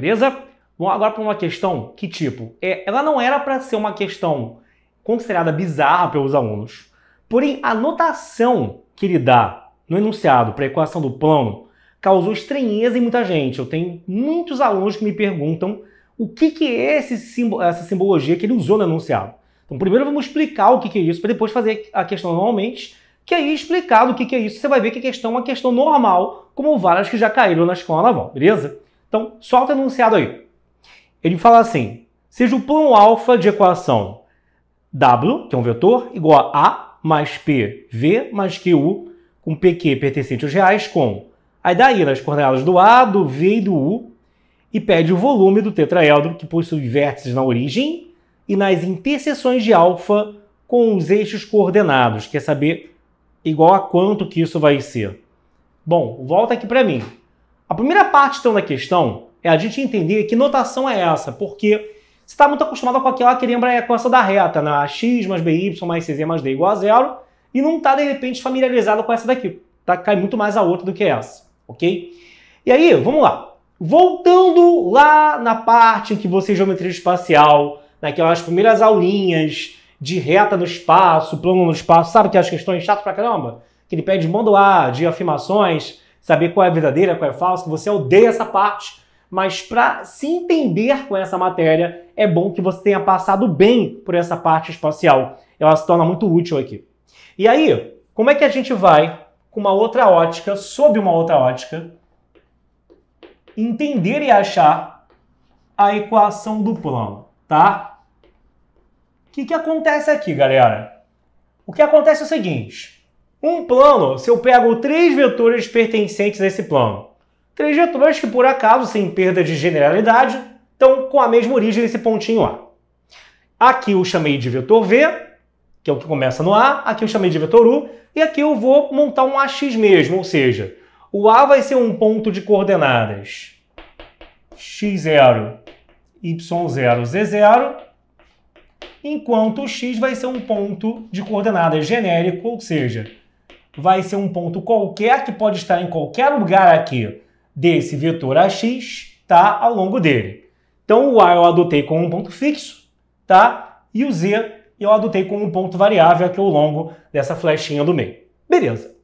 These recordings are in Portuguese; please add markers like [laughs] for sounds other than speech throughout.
beleza? Vamos agora para uma questão que, tipo, é, ela não era para ser uma questão considerada bizarra pelos alunos. Porém, a notação que ele dá no enunciado para a equação do plano causou estranheza em muita gente. Eu tenho muitos alunos que me perguntam o que, que é esse essa simbologia que ele usou no enunciado. Então, primeiro vamos explicar o que, que é isso, para depois fazer a questão normalmente, que aí explicado o que, que é isso, você vai ver que a questão é uma questão normal, como várias que já caíram na escola naval, beleza? Então, solta o enunciado aí. Ele fala assim, seja o plano alfa de equação W, que é um vetor, igual a A mais PV mais Q, com PQ pertencente aos reais, com Aí daí, nas coordenadas do A, do V e do U, e pede o volume do tetraedro, que possui vértices na origem e nas interseções de alfa com os eixos coordenados. Quer saber igual a quanto que isso vai ser? Bom, volta aqui para mim. A primeira parte então da questão é a gente entender que notação é essa, porque você está muito acostumado com aquela que lembra é com essa da reta, né? x mais by mais cz mais d igual a zero, e não está de repente familiarizado com essa daqui. Tá? Cai muito mais a outra do que essa, ok? E aí, vamos lá. Voltando lá na parte em que você é geometria espacial, naquelas primeiras aulinhas de reta no espaço, plano no espaço, sabe que as questões chatas pra caramba? Que ele pede modo A, de afirmações, saber qual é a verdadeira, qual é a falsa, você odeia essa parte, mas para se entender com essa matéria, é bom que você tenha passado bem por essa parte espacial. Ela se torna muito útil aqui. E aí, como é que a gente vai, com uma outra ótica, sob uma outra ótica, entender e achar a equação do plano, tá? O que, que acontece aqui, galera? O que acontece é o seguinte: um plano, se eu pego três vetores pertencentes a esse plano, três vetores que por acaso, sem perda de generalidade, estão com a mesma origem nesse pontinho A. Aqui eu chamei de vetor V, que é o que começa no A, aqui eu chamei de vetor U, e aqui eu vou montar um AX mesmo, ou seja, o A vai ser um ponto de coordenadas x0, y0, z0, enquanto o x vai ser um ponto de coordenadas genérico, ou seja, vai ser um ponto qualquer que pode estar em qualquer lugar aqui desse vetor AX, tá? Ao longo dele. Então o A eu adotei como um ponto fixo, tá? E o Z eu adotei como um ponto variável aqui ao longo dessa flechinha do meio. Beleza.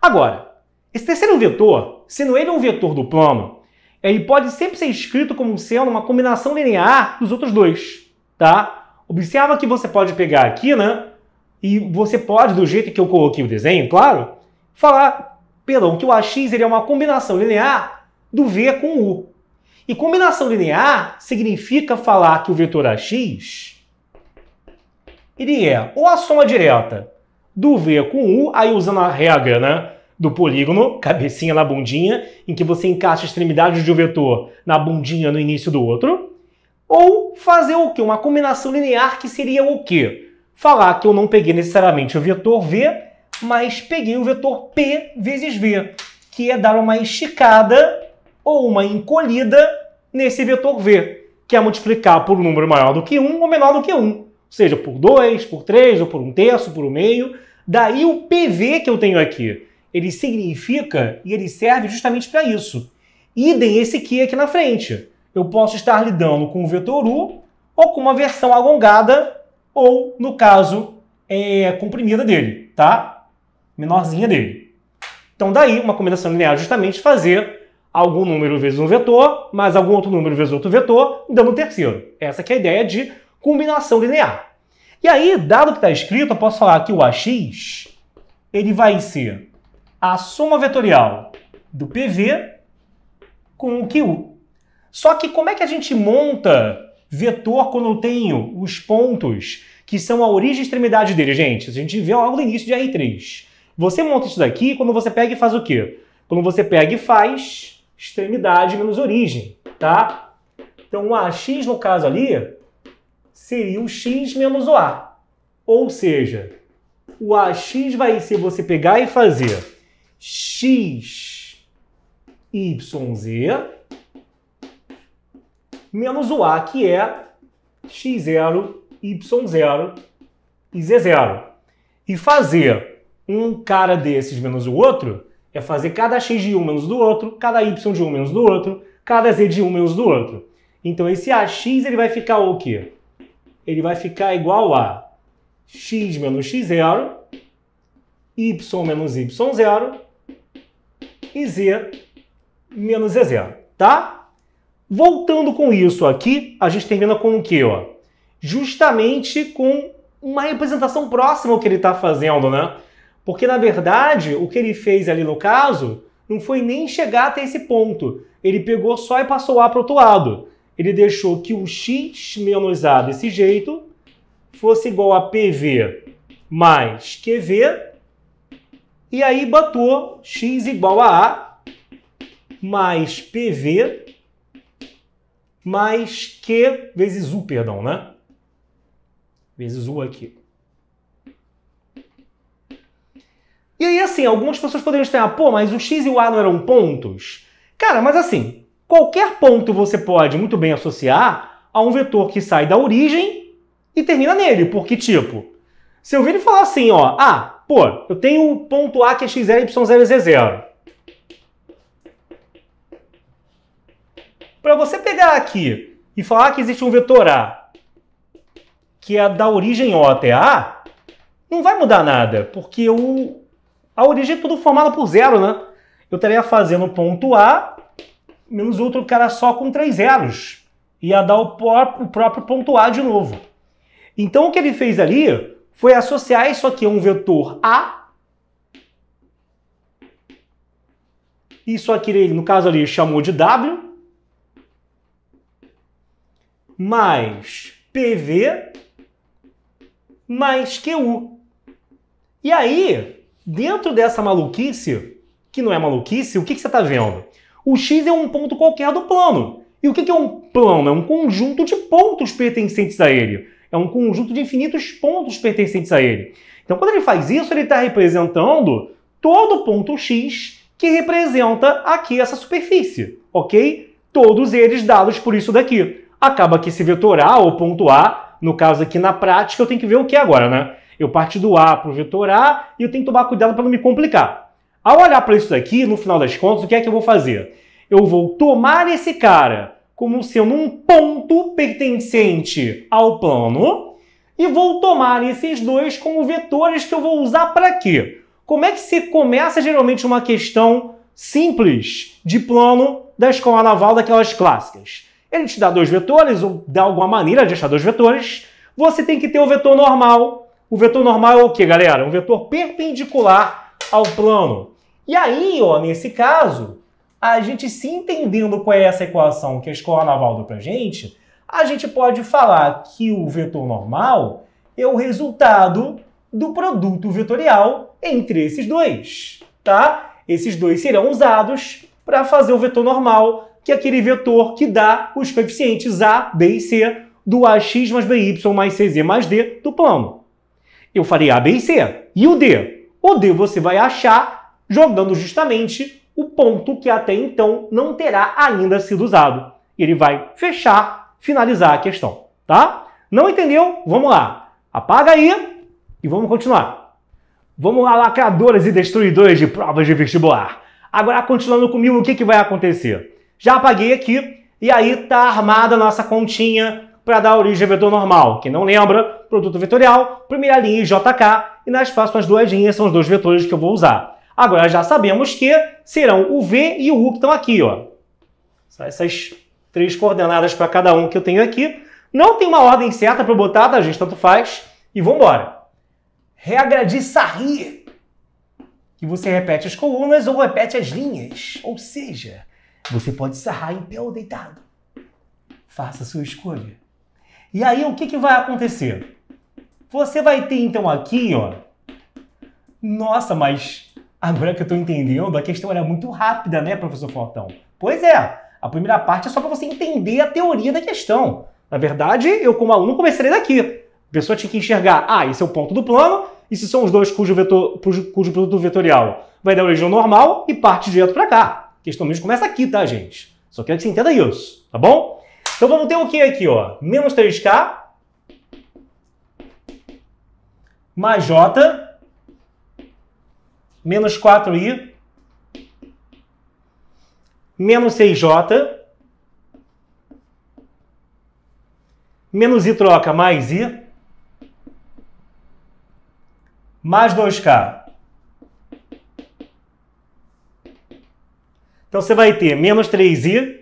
Agora, esse terceiro vetor, sendo ele um vetor do plano, ele pode sempre ser escrito como sendo uma combinação linear dos outros dois, tá? Observa que você pode pegar aqui, né? E você pode, do jeito que eu coloquei o desenho, claro, falar, perdão, que o AX ele é uma combinação linear do V com U. E combinação linear significa falar que o vetor AX ele é ou a soma direta do V com U, aí usando a regra né, do polígono, cabecinha na bundinha, em que você encaixa a extremidade de um vetor na bundinha no início do outro, ou fazer o quê? Uma combinação linear que seria o quê? falar que eu não peguei necessariamente o vetor V, mas peguei o vetor P vezes V, que é dar uma esticada ou uma encolhida nesse vetor V, que é multiplicar por um número maior do que 1 ou menor do que 1, seja, por 2, por 3, ou por 1 terço, por 1 meio. Daí o PV que eu tenho aqui, ele significa e ele serve justamente para isso. Idem esse Q aqui na frente. Eu posso estar lidando com o vetor U ou com uma versão alongada ou, no caso, é, comprimida dele, tá? Menorzinha dele. Então, daí, uma combinação linear justamente fazer algum número vezes um vetor, mais algum outro número vezes outro vetor, dando um terceiro. Essa que é a ideia de combinação linear. E aí, dado que está escrito, eu posso falar que o AX ele vai ser a soma vetorial do PV com o QU. Só que como é que a gente monta vetor quando eu tenho os pontos que são a origem e extremidade dele, gente. A gente vê logo no início de R3. Você monta isso daqui quando você pega e faz o quê? Quando você pega e faz extremidade menos origem, tá? Então o AX, no caso ali, seria o X menos o A. Ou seja, o AX vai ser você pegar e fazer X, Y, Z menos o A, que é x0, y0 e z0. E fazer um cara desses menos o outro é fazer cada x de um menos do outro, cada y de um menos do outro, cada z de um menos do outro. Então esse ax ele vai ficar o quê? Ele vai ficar igual a x menos x0, y menos y0 e z menos z0, tá? Voltando com isso aqui, a gente termina com o quê? Ó? Justamente com uma representação próxima ao que ele está fazendo, né? Porque, na verdade, o que ele fez ali no caso não foi nem chegar até esse ponto. Ele pegou só e passou A para o outro lado. Ele deixou que o x menos A desse jeito fosse igual a PV mais QV, e aí botou x igual a A mais PV mais Q vezes U, perdão, né? Vezes U aqui. E aí, assim, algumas pessoas poderiam estranhar, pô, mas o X e o A não eram pontos? Cara, mas assim, qualquer ponto você pode muito bem associar a um vetor que sai da origem e termina nele, porque, tipo, se eu vir e falar assim, ó, ah, pô, eu tenho o ponto A que é x0, y0, z0. Para você pegar aqui e falar que existe um vetor A que é da origem O até A, não vai mudar nada, porque o, a origem é tudo formada por zero, né? Eu estaria fazendo ponto A menos outro cara só com três zeros. Ia dar o próprio, o próprio ponto A de novo. Então o que ele fez ali foi associar isso aqui a um vetor A. Isso aqui, no caso ali, chamou de W mais PV mais QU. E aí, dentro dessa maluquice, que não é maluquice, o que, que você está vendo? O X é um ponto qualquer do plano. E o que, que é um plano? É um conjunto de pontos pertencentes a ele. É um conjunto de infinitos pontos pertencentes a ele. Então, quando ele faz isso, ele está representando todo ponto X que representa aqui essa superfície, ok? Todos eles dados por isso daqui acaba que esse vetor A ou ponto A, no caso aqui na prática, eu tenho que ver o que agora, né? Eu parti do A para o vetor A e eu tenho que tomar cuidado para não me complicar. Ao olhar para isso daqui, no final das contas, o que é que eu vou fazer? Eu vou tomar esse cara como sendo um ponto pertencente ao plano e vou tomar esses dois como vetores que eu vou usar para quê? Como é que se começa geralmente uma questão simples de plano da escola naval daquelas clássicas? Ele te dá dois vetores, ou dá alguma maneira de achar dois vetores. Você tem que ter o vetor normal. O vetor normal é o que, galera? Um vetor perpendicular ao plano. E aí, ó, nesse caso, a gente se entendendo qual é essa equação que a escola naval deu pra gente, a gente pode falar que o vetor normal é o resultado do produto vetorial entre esses dois, tá? Esses dois serão usados para fazer o vetor normal que é aquele vetor que dá os coeficientes A, B e C do AX mais BY mais CZ mais D do plano. Eu farei A, B e C. E o D? O D você vai achar jogando justamente o ponto que até então não terá ainda sido usado. Ele vai fechar, finalizar a questão, tá? Não entendeu? Vamos lá. Apaga aí e vamos continuar. Vamos lá, lacradores e destruidores de provas de vestibular. Agora, continuando comigo, o que, que vai acontecer? já apaguei aqui e aí tá armada a nossa continha para dar origem ao vetor normal. Quem não lembra, produto vetorial, primeira linha JK, e nas próximas duas linhas são os dois vetores que eu vou usar. Agora já sabemos que serão o V e o U que estão aqui, ó. São essas três coordenadas para cada um que eu tenho aqui. Não tem uma ordem certa para botar, tá, gente? Tanto faz. E vamos embora. Regra de Sarri. Que você repete as colunas ou repete as linhas. Ou seja, você pode se sarrar em pé ou deitado. Faça a sua escolha. E aí o que, que vai acontecer? Você vai ter então aqui, ó. Nossa, mas agora que eu estou entendendo, a questão era muito rápida, né, professor Fortão? Pois é. A primeira parte é só para você entender a teoria da questão. Na verdade, eu como aluno comecei daqui. A pessoa tinha que enxergar, ah, esse é o ponto do plano, e se são os dois cujo, vetor, cujo, cujo produto vetorial vai dar origem normal e parte direto para cá. Questão mesmo começa aqui, tá, gente? Só quero que você entenda isso, tá bom? Então vamos ter o que aqui, ó? Menos 3K mais J menos 4I menos 6J menos I troca mais I mais 2K Então você vai ter menos 3i,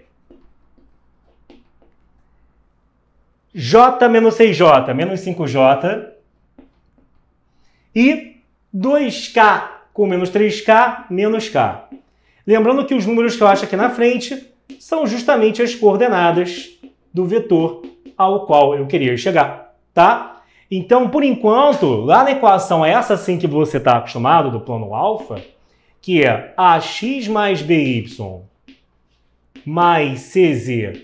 j menos 6j menos 5j e 2k com menos 3k menos k. Lembrando que os números que eu acho aqui na frente são justamente as coordenadas do vetor ao qual eu queria chegar, tá? Então, por enquanto, lá na equação essa sim que você está acostumado, do plano alfa, que é ax mais by mais cz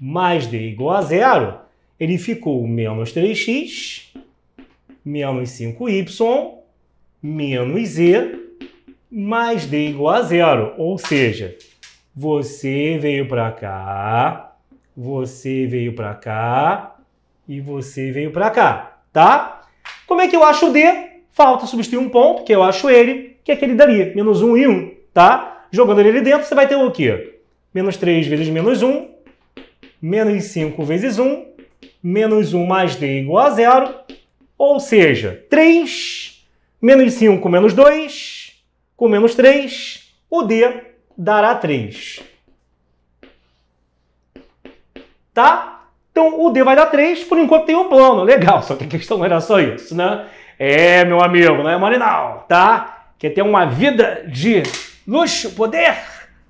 mais d igual a zero, ele ficou menos 3x, menos 5y, menos z, mais d igual a zero. Ou seja, você veio para cá, você veio para cá e você veio para cá, tá? Como é que eu acho o d? Falta substituir um ponto, que eu acho ele, que é aquele dali, menos 1 e 1, tá? Jogando ele ali dentro, você vai ter o quê? Menos 3 vezes menos 1, menos 5 vezes 1, menos 1 mais D igual a zero, ou seja, 3 menos 5 menos 2, com menos 3, o D dará 3. Tá? Então o D vai dar 3, por enquanto tem um plano, legal, só que a questão não era só isso, né? É, meu amigo, não é mole não, tá? quer ter uma vida de luxo, poder,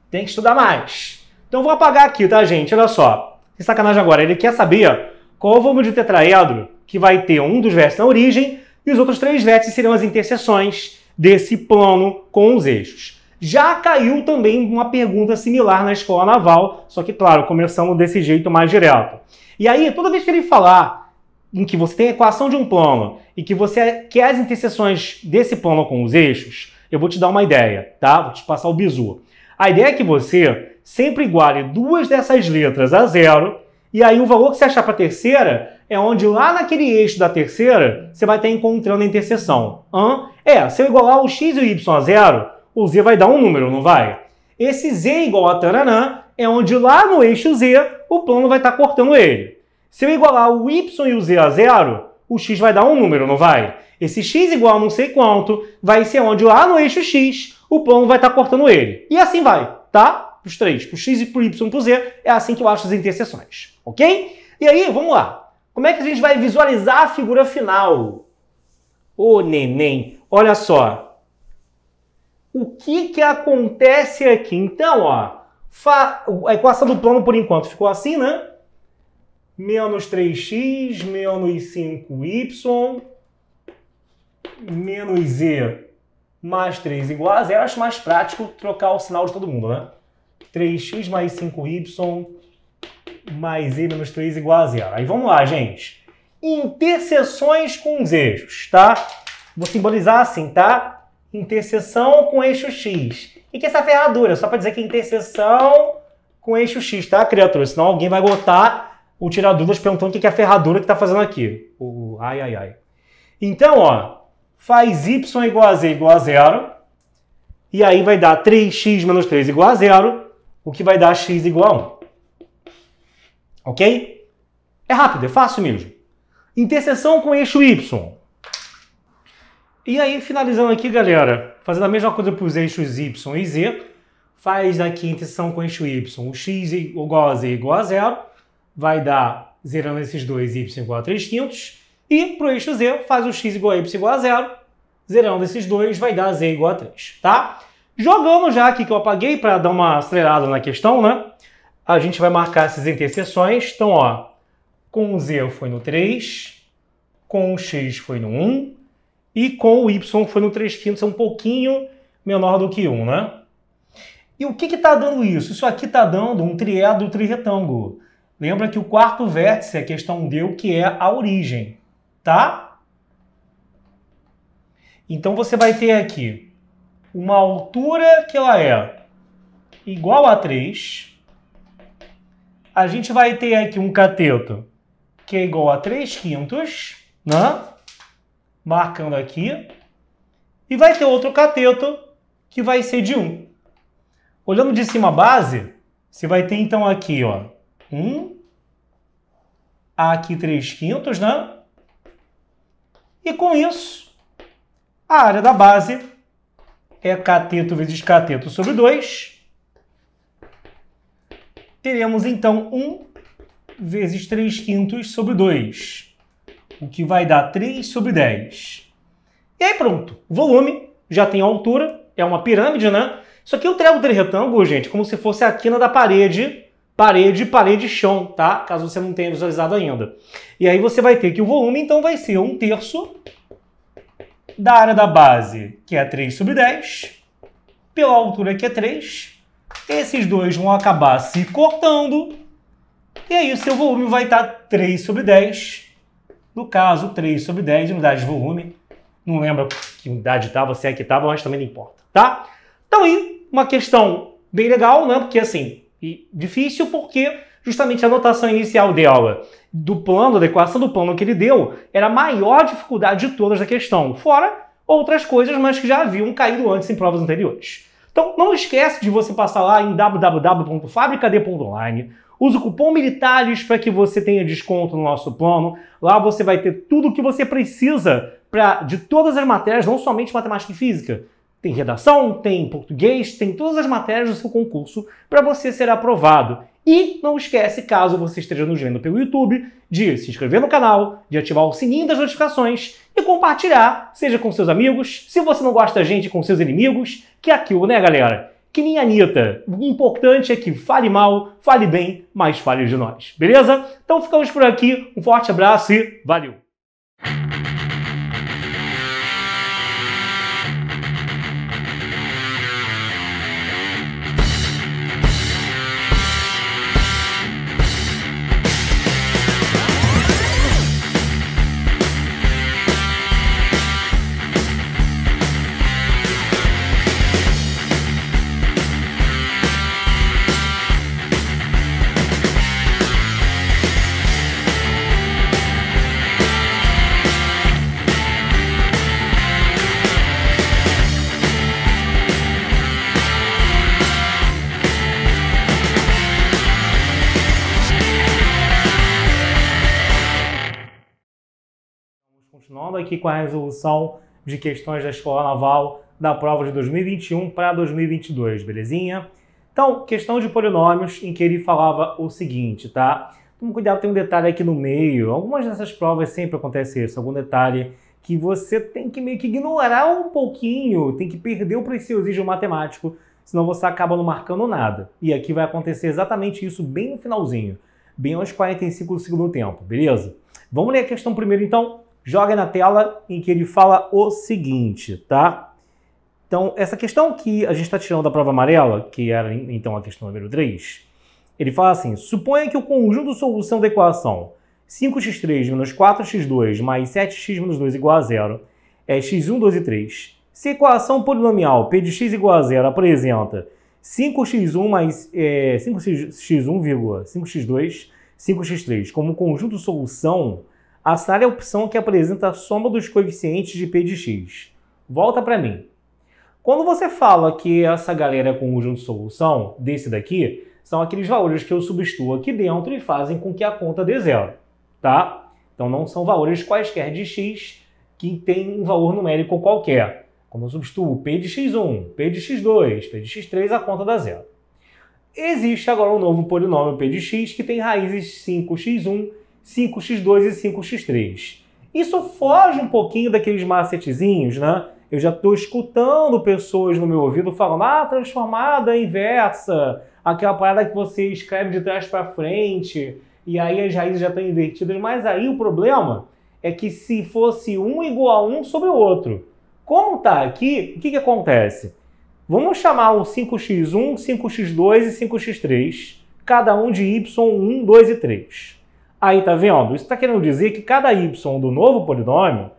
tem que estudar mais. Então vou apagar aqui, tá, gente? Olha só. Que sacanagem agora. Ele quer saber qual o volume de tetraedro que vai ter um dos vértices na origem e os outros três vértices serão as interseções desse plano com os eixos. Já caiu também uma pergunta similar na escola naval, só que, claro, começamos desse jeito mais direto. E aí, toda vez que ele falar em que você tem a equação de um plano e que você quer as interseções desse plano com os eixos, eu vou te dar uma ideia, tá? Vou te passar o bizu. A ideia é que você sempre iguale duas dessas letras a zero e aí o valor que você achar para a terceira é onde lá naquele eixo da terceira você vai estar encontrando a interseção. Hã? É, se eu igualar o x e o y a zero, o z vai dar um número, não vai? Esse z igual a taranã é onde lá no eixo z o plano vai estar cortando ele. Se eu igualar o y e o z a zero, o x vai dar um número, não vai? Esse x igual a não sei quanto vai ser onde lá no eixo x o plano vai estar tá cortando ele. E assim vai, tá? Para os três, para o x e para o y e para o z, é assim que eu acho as interseções, ok? E aí, vamos lá. Como é que a gente vai visualizar a figura final? Ô, oh, neném, olha só. O que que acontece aqui? Então, ó, a equação do plano, por enquanto, ficou assim, né? menos 3x, menos 5y, menos z mais 3 igual a zero. Acho mais prático trocar o sinal de todo mundo, né? 3x mais 5y mais z menos 3 igual a zero. Aí vamos lá, gente. Interseções com os eixos, tá? Vou simbolizar assim, tá? Interseção com eixo x. E que essa ferradura? Só para dizer que interseção com eixo x, tá, criatura? Senão alguém vai botar o Tirar Dúvidas perguntando o que é a ferradura que está fazendo aqui. O ai, ai, ai. Então, ó, faz y igual a z igual a zero, e aí vai dar 3x menos 3 igual a zero, o que vai dar x igual a 1. Ok? É rápido, é fácil mesmo. Interseção com eixo y. E aí, finalizando aqui, galera, fazendo a mesma coisa para os eixos y e z, faz aqui interseção com eixo y, o x igual a z igual a zero, vai dar, zerando esses dois, y igual a 3 quintos. E para o eixo z, faz o x igual a y igual a zero. Zerando esses dois, vai dar z igual a 3, tá? Jogando já aqui que eu apaguei para dar uma acelerada na questão, né? A gente vai marcar essas interseções. Então, ó, com o z foi no 3, com o x foi no 1 e com o y foi no 3 quintos, é um pouquinho menor do que 1, né? E o que está dando isso? Isso aqui está dando um triédro triretângulo. Lembra que o quarto vértice é a questão deu, que é a origem, tá? Então você vai ter aqui uma altura que ela é igual a 3. A gente vai ter aqui um cateto que é igual a 3 quintos, né? Marcando aqui. E vai ter outro cateto que vai ser de 1. Olhando de cima a base, você vai ter então aqui, ó, 1. Aqui 3 quintos, né? E com isso, a área da base é cateto vezes cateto sobre 2. Teremos, então, 1 vezes 3 quintos sobre 2, o que vai dar 3 sobre 10. E aí pronto, o volume já tem a altura, é uma pirâmide, né? Isso aqui eu trago três retângulos, gente, como se fosse a quina da parede parede, parede e chão, tá? Caso você não tenha visualizado ainda. E aí você vai ter que o volume, então, vai ser um terço da área da base, que é 3 sobre 10, pela altura, que é 3. Esses dois vão acabar se cortando, e aí o seu volume vai estar 3 sobre 10. No caso, 3 sobre 10 unidade de volume. Não lembra que unidade estava, se é que estava, mas também não importa, tá? Então aí, uma questão bem legal, né? Porque assim, e difícil porque justamente a anotação inicial dela do plano, adequação do plano que ele deu, era a maior dificuldade de todas da questão, fora outras coisas, mas que já haviam caído antes em provas anteriores. Então não esquece de você passar lá em www.fabricad.online, Usa o cupom Militares para que você tenha desconto no nosso plano. Lá você vai ter tudo o que você precisa para de todas as matérias, não somente matemática e física. Tem redação, tem português, tem todas as matérias do seu concurso para você ser aprovado. E não esquece, caso você esteja nos vendo pelo YouTube, de se inscrever no canal, de ativar o sininho das notificações e compartilhar, seja com seus amigos, se você não gosta da gente, com seus inimigos, que é aquilo, né, galera? Que nem a Anitta. O importante é que fale mal, fale bem, mas fale de nós, beleza? Então ficamos por aqui, um forte abraço e valeu! aqui com a resolução de questões da Escola Naval da prova de 2021 para 2022, belezinha? Então, questão de polinômios em que ele falava o seguinte, tá? Toma cuidado, tem um detalhe aqui no meio. Algumas dessas provas sempre acontece isso, algum detalhe que você tem que meio que ignorar um pouquinho, tem que perder o preciosismo matemático, senão você acaba não marcando nada. E aqui vai acontecer exatamente isso bem no finalzinho, bem aos 45 do segundo tempo, beleza? Vamos ler a questão primeiro então joga na tela em que ele fala o seguinte, tá? Então, essa questão que a gente está tirando da prova amarela, que era então a questão número 3, ele fala assim: suponha que o conjunto solução da equação 5x3 menos 4x2 mais 7x menos 2 igual a zero é x1, 2 e 3. Se a equação polinomial p de x igual a zero apresenta 5x1 mais é, 5x1, 5x2, 5x3 como conjunto solução sala é a opção que apresenta a soma dos coeficientes de P de X. Volta para mim. Quando você fala que essa galera é conjunto de solução, desse daqui, são aqueles valores que eu substituo aqui dentro e fazem com que a conta dê zero, tá? Então não são valores quaisquer de x que tem um valor numérico qualquer. Quando eu substituo p de x1, p de x2, p de x3, a conta dá zero. Existe agora um novo polinômio p de x que tem raízes 5x1 5x2 e 5x3. Isso foge um pouquinho daqueles macetezinhos, né? Eu já estou escutando pessoas no meu ouvido falando, ah, transformada inversa, aquela parada que você escreve de trás para frente, e aí as raízes já estão invertidas. Mas aí o problema é que se fosse um igual a um sobre o outro, como está aqui, o que, que acontece? Vamos chamar o 5x1, 5x2 e 5x3, cada um de y1, 2 e 3. Aí, tá vendo? Isso está querendo dizer que cada y do novo polinômio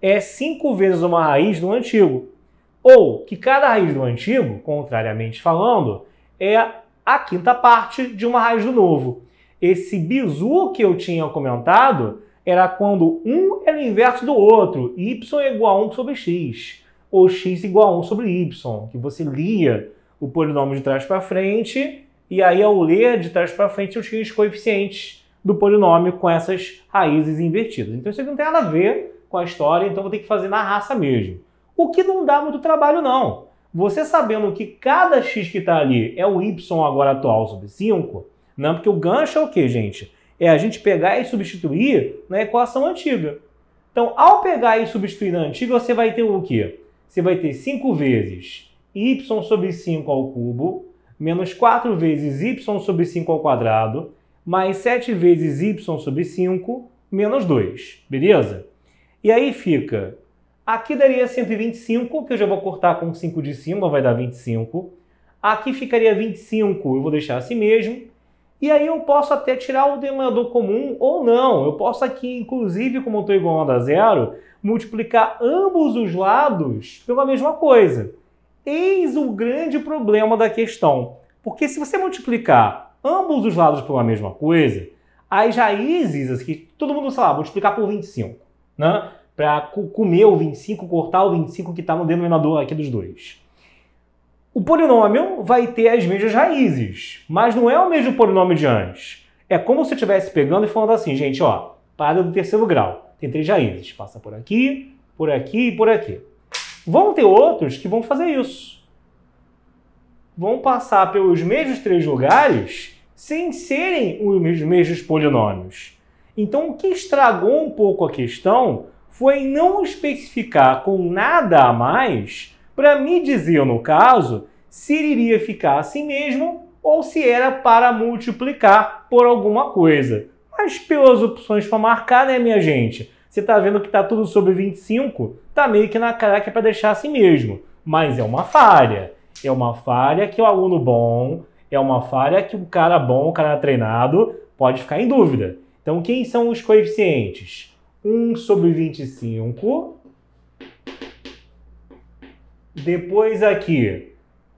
é 5 vezes uma raiz do antigo. Ou que cada raiz do antigo, contrariamente falando, é a quinta parte de uma raiz do novo. Esse bizu que eu tinha comentado era quando um era o inverso do outro, y é igual a 1 sobre x, ou x igual a 1 sobre y, que você lia o polinômio de trás para frente, e aí ao ler de trás para frente eu tinha os coeficientes do polinômio com essas raízes invertidas. Então isso aqui não tem nada a ver com a história, então vou ter que fazer na raça mesmo. O que não dá muito trabalho não. Você sabendo que cada x que está ali é o y agora atual sobre 5, não, porque o gancho é o que, gente? É a gente pegar e substituir na equação antiga. Então, ao pegar e substituir na antiga, você vai ter o quê? Você vai ter 5 vezes y sobre 5 ao cubo, menos 4 vezes y sobre 5 ao quadrado, mais 7 vezes y sobre 5, menos 2, beleza? E aí fica, aqui daria 125, que eu já vou cortar com 5 de cima, vai dar 25. Aqui ficaria 25, eu vou deixar assim mesmo. E aí eu posso até tirar o denominador comum ou não. Eu posso aqui, inclusive, como eu estou igual a zero, multiplicar ambos os lados pela mesma coisa. Eis o grande problema da questão. Porque se você multiplicar ambos os lados por uma mesma coisa, as raízes que todo mundo, sei lá, explicar por 25, né? Para comer o 25, cortar o 25 que está no denominador aqui dos dois. O polinômio vai ter as mesmas raízes, mas não é o mesmo polinômio de antes. É como se eu estivesse pegando e falando assim, gente, ó, parada do terceiro grau. Tem três raízes, passa por aqui, por aqui e por aqui. Vão ter outros que vão fazer isso vão passar pelos mesmos três lugares sem serem os mesmos polinômios. Então, o que estragou um pouco a questão foi não especificar com nada a mais para me dizer, no caso, se iria ficar assim mesmo ou se era para multiplicar por alguma coisa. Mas pelas opções para marcar, né, minha gente? Você está vendo que está tudo sobre 25, Está meio que na cara que é para deixar assim mesmo. Mas é uma falha é uma falha que o aluno bom, é uma falha que o cara bom, o cara treinado, pode ficar em dúvida. Então, quem são os coeficientes? 1 sobre 25. Depois aqui,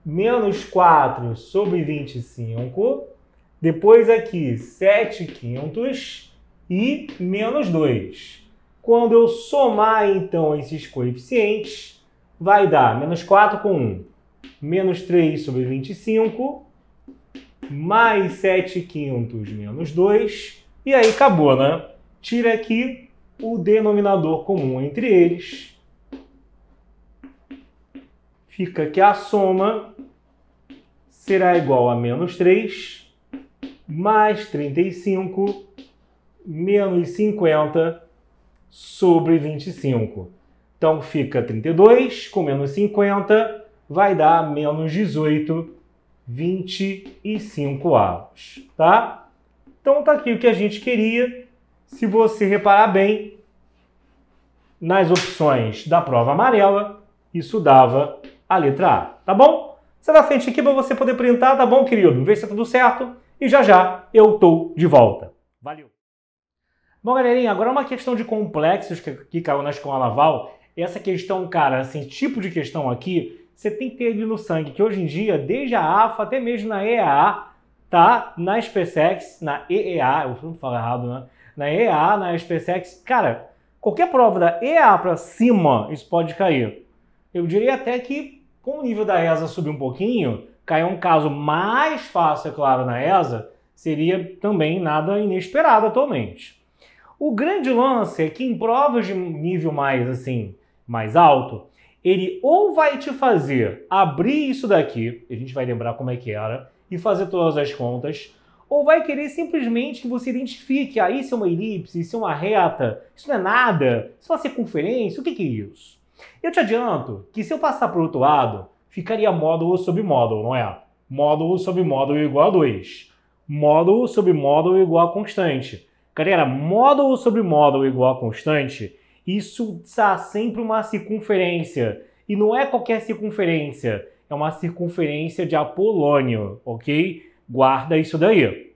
menos 4 sobre 25. Depois aqui, 7 quintos e menos 2. Quando eu somar, então, esses coeficientes, vai dar menos 4 com 1, menos 3 sobre 25, mais 7 quintos menos 2, e aí acabou, né? Tira aqui o denominador comum entre eles. Fica que a soma será igual a menos 3, mais 35, menos 50 sobre 25. Então fica 32 com menos 50 vai dar menos 18, 25 avos, tá? Então tá aqui o que a gente queria. Se você reparar bem, nas opções da prova amarela, isso dava a letra A, tá bom? Você na frente aqui para você poder printar, tá bom, querido? Vê se tá tudo certo. E já já eu tô de volta. Valeu! Bom, galerinha, agora uma questão de complexos que, que caiu na escola Laval. Essa questão, cara, assim, tipo de questão aqui, você tem que ter ele no sangue, que hoje em dia, desde a AFA até mesmo na EAA, tá? Na SpaceX, na EEA, eu não falo errado, né? Na EA, na SpaceX, cara, qualquer prova da EA para cima, isso pode cair. Eu diria até que, com o nível da ESA subir um pouquinho, cair um caso mais fácil, é claro, na ESA, seria também nada inesperado atualmente. O grande lance é que em provas de nível mais assim, mais alto, ele ou vai te fazer abrir isso daqui, a gente vai lembrar como é que era, e fazer todas as contas, ou vai querer simplesmente que você identifique, ah, isso é uma elipse, isso é uma reta, isso não é nada, isso é uma circunferência, o que, que é isso? Eu te adianto que se eu passar para o outro lado, ficaria módulo sobre módulo, não é? Módulo sobre módulo igual a 2. Módulo sobre módulo igual a constante. Galera, módulo sobre módulo igual a constante isso está sempre uma circunferência. E não é qualquer circunferência, é uma circunferência de Apolônio, ok? Guarda isso daí.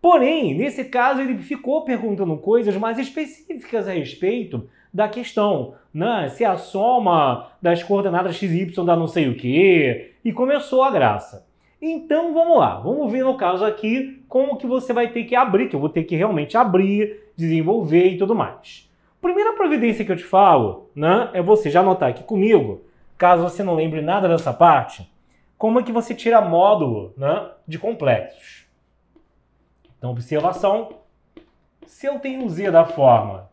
Porém, nesse caso, ele ficou perguntando coisas mais específicas a respeito da questão, né? Se a soma das coordenadas x y dá não sei o que, e começou a graça. Então vamos lá, vamos ver no caso aqui como que você vai ter que abrir, que eu vou ter que realmente abrir, desenvolver e tudo mais. Primeira providência que eu te falo, né, é você já anotar aqui comigo, caso você não lembre nada dessa parte, como é que você tira módulo né, de complexos. Então, observação, se eu tenho z da forma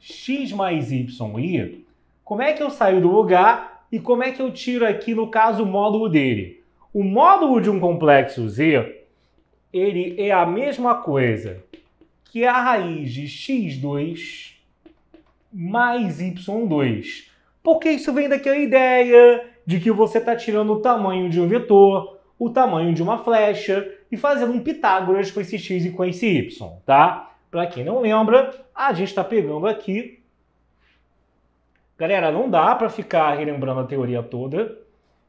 x mais y, como é que eu saio do lugar e como é que eu tiro aqui, no caso, o módulo dele? O módulo de um complexo z, ele é a mesma coisa que a raiz de x2 mais y2. Porque isso vem daquela ideia de que você está tirando o tamanho de um vetor, o tamanho de uma flecha e fazendo um Pitágoras com esse x e com esse y, tá? Para quem não lembra, a gente está pegando aqui. Galera, não dá para ficar relembrando a teoria toda,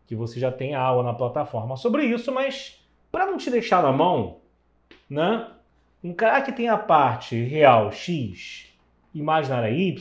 que você já tem aula na plataforma sobre isso, mas para não te deixar na mão, né? Um cara que tem a parte real x imaginar a Y,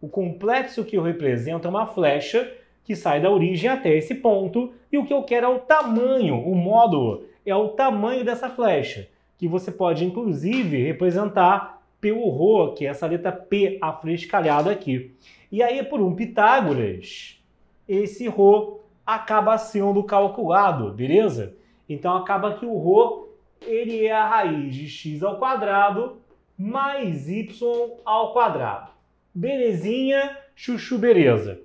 o complexo que eu represento é uma flecha que sai da origem até esse ponto, e o que eu quero é o tamanho, o módulo é o tamanho dessa flecha, que você pode inclusive representar pelo Rho, que é essa letra P afrescalhada aqui. E aí, por um Pitágoras, esse Rho acaba sendo calculado, beleza? Então acaba que o Rho ele é a raiz de x ao quadrado mais y ao quadrado. Belezinha, chuchu beleza.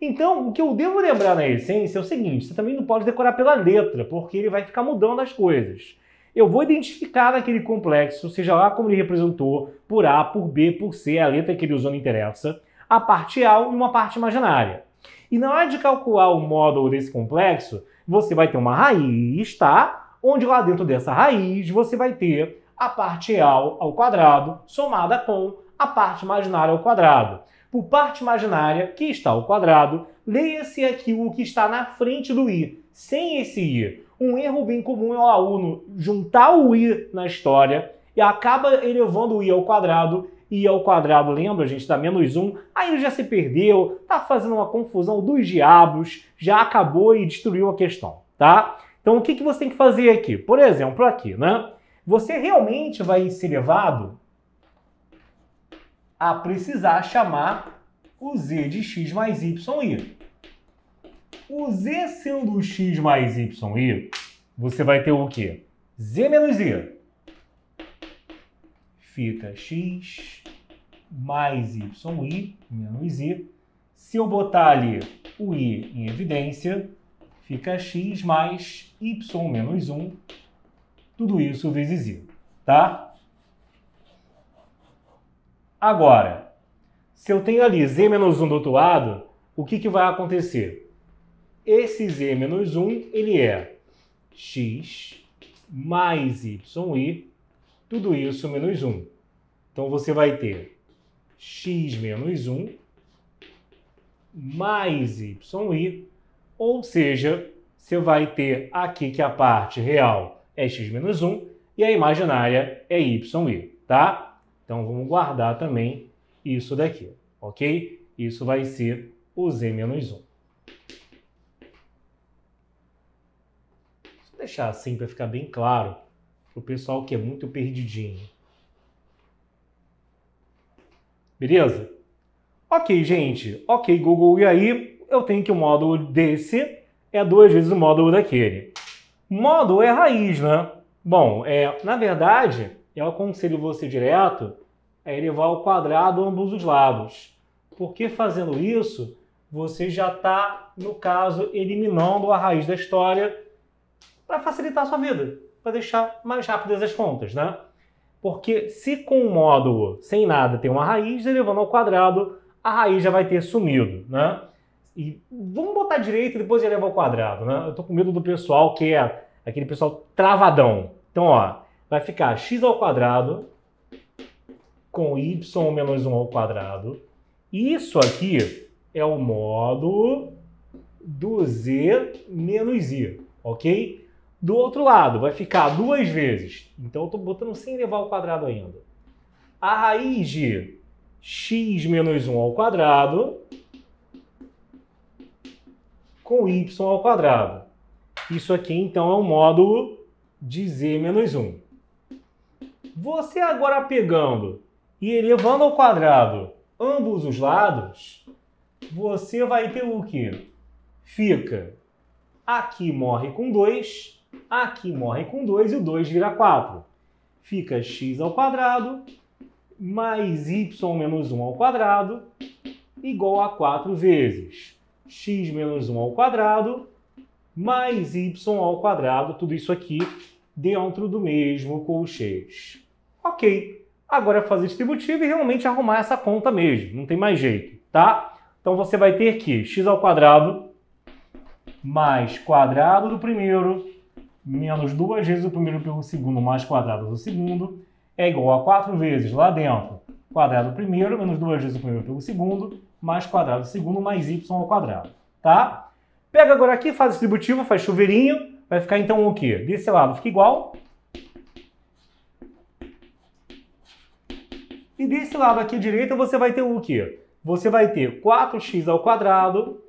Então, o que eu devo lembrar na essência é o seguinte, você também não pode decorar pela letra, porque ele vai ficar mudando as coisas. Eu vou identificar naquele complexo, seja lá como ele representou, por A, por B, por C, a letra que ele usou não interessa, a parte real e uma parte imaginária. E na hora de calcular o módulo desse complexo, você vai ter uma raiz, tá? Onde lá dentro dessa raiz você vai ter a parte real ao quadrado somada com a parte imaginária ao quadrado. Por parte imaginária, que está ao quadrado, leia-se aqui o que está na frente do i, sem esse i. Um erro bem comum é o aluno juntar o i na história e acaba elevando o i ao quadrado I ao quadrado, lembra, gente, dá menos um, aí ele já se perdeu, tá fazendo uma confusão dos diabos, já acabou e destruiu a questão, tá? Então o que, que você tem que fazer aqui? Por exemplo, aqui, né? você realmente vai ser levado a precisar chamar o z de x mais y. O z sendo x mais y, você vai ter o quê? z menos i. Fica x mais y menos i. Se eu botar ali o i em evidência, fica x mais y menos 1 tudo isso vezes i, tá? Agora, se eu tenho ali z menos 1 do outro lado, o que, que vai acontecer? Esse z menos 1, ele é x mais y, tudo isso menos 1. Então você vai ter x menos 1 mais y, ou seja, você vai ter aqui que é a parte real é x menos 1 e a imaginária é y, tá? Então vamos guardar também isso daqui, ok? Isso vai ser o z menos 1. Vou deixar assim para ficar bem claro para o pessoal que é muito perdidinho. Beleza? Ok, gente. Ok, Google, e aí eu tenho que o módulo desse é duas vezes o módulo daquele. Módulo é raiz, né? Bom, é, na verdade, eu aconselho você direto a elevar ao quadrado ambos os lados, porque fazendo isso, você já está, no caso, eliminando a raiz da história para facilitar a sua vida, para deixar mais rápidas as contas, né? Porque se com o módulo sem nada tem uma raiz, elevando ao quadrado, a raiz já vai ter sumido, né? E vamos botar direito e depois eleva ao quadrado, né? Eu tô com medo do pessoal que é aquele pessoal travadão. Então, ó, vai ficar x ao quadrado com y menos 1 ao quadrado. Isso aqui é o módulo do z menos i, ok? Do outro lado, vai ficar duas vezes. Então, eu estou botando sem levar ao quadrado ainda. A raiz de x menos 1 ao quadrado com y ao quadrado. Isso aqui, então, é um módulo de z menos 1. Você agora pegando e elevando ao quadrado ambos os lados, você vai ter o quê? Fica aqui morre com 2, aqui morre com 2 e o 2 vira 4. Fica x ao quadrado mais y menos 1 ao quadrado igual a 4 vezes x menos 1 ao quadrado mais y ao quadrado, tudo isso aqui dentro do mesmo colchete. Ok, agora é fazer distributivo e realmente arrumar essa conta mesmo, não tem mais jeito, tá? Então você vai ter aqui x ao quadrado mais quadrado do primeiro menos duas vezes o primeiro pelo segundo mais quadrado do segundo é igual a 4 vezes lá dentro quadrado do primeiro menos duas vezes o primeiro pelo segundo mais quadrado segundo mais y ao quadrado, tá? Pega agora aqui, faz distributivo, faz chuveirinho, vai ficar então o quê? Desse lado fica igual. E desse lado aqui à direita você vai ter o quê? Você vai ter 4x ao quadrado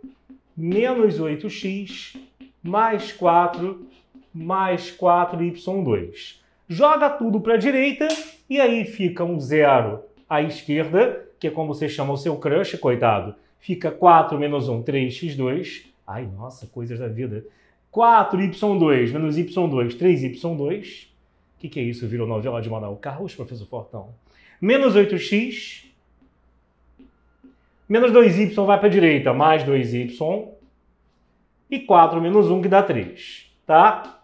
menos 8x mais 4 mais 4y2. Joga tudo para a direita e aí fica um zero à esquerda que é como você chama o seu crush, coitado, fica 4 menos 1, 3x2. Ai, nossa, coisas da vida. 4y2 menos y2, 3y2. O que, que é isso? Virou novela de Manaus Carros, professor Fortão. Menos 8x. Menos 2y vai para a direita, mais 2y. E 4 menos 1, que dá 3. Tá?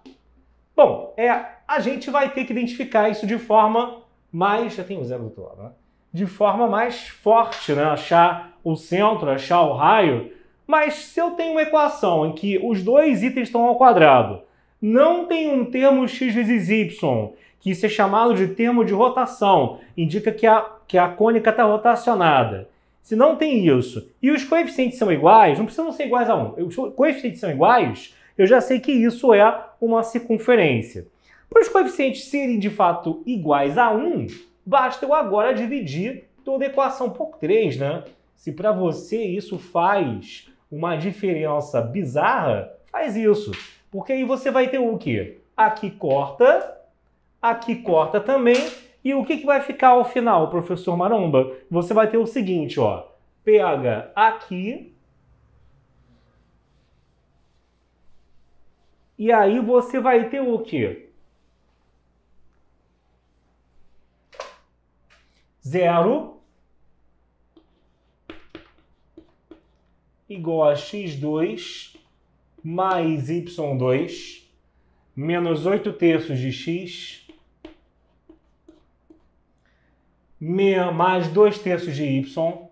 Bom, é, a gente vai ter que identificar isso de forma mais... Já tem o zero do outro lado, né? de forma mais forte, né? achar o centro, achar o raio. Mas se eu tenho uma equação em que os dois itens estão ao quadrado, não tem um termo x vezes y, que isso é chamado de termo de rotação, indica que a, que a cônica está rotacionada. Se não tem isso e os coeficientes são iguais, não precisam ser iguais a 1, um. os coeficientes são iguais, eu já sei que isso é uma circunferência. Para os coeficientes serem de fato iguais a 1, um, Basta eu agora dividir toda a equação por 3, né? Se para você isso faz uma diferença bizarra, faz isso. Porque aí você vai ter o quê? Aqui corta, aqui corta também. E o que, que vai ficar ao final, professor Maromba? Você vai ter o seguinte, ó. Pega aqui. E aí você vai ter o quê? zero igual a x2 mais y2 menos 8 terços de x mais 2 terços de y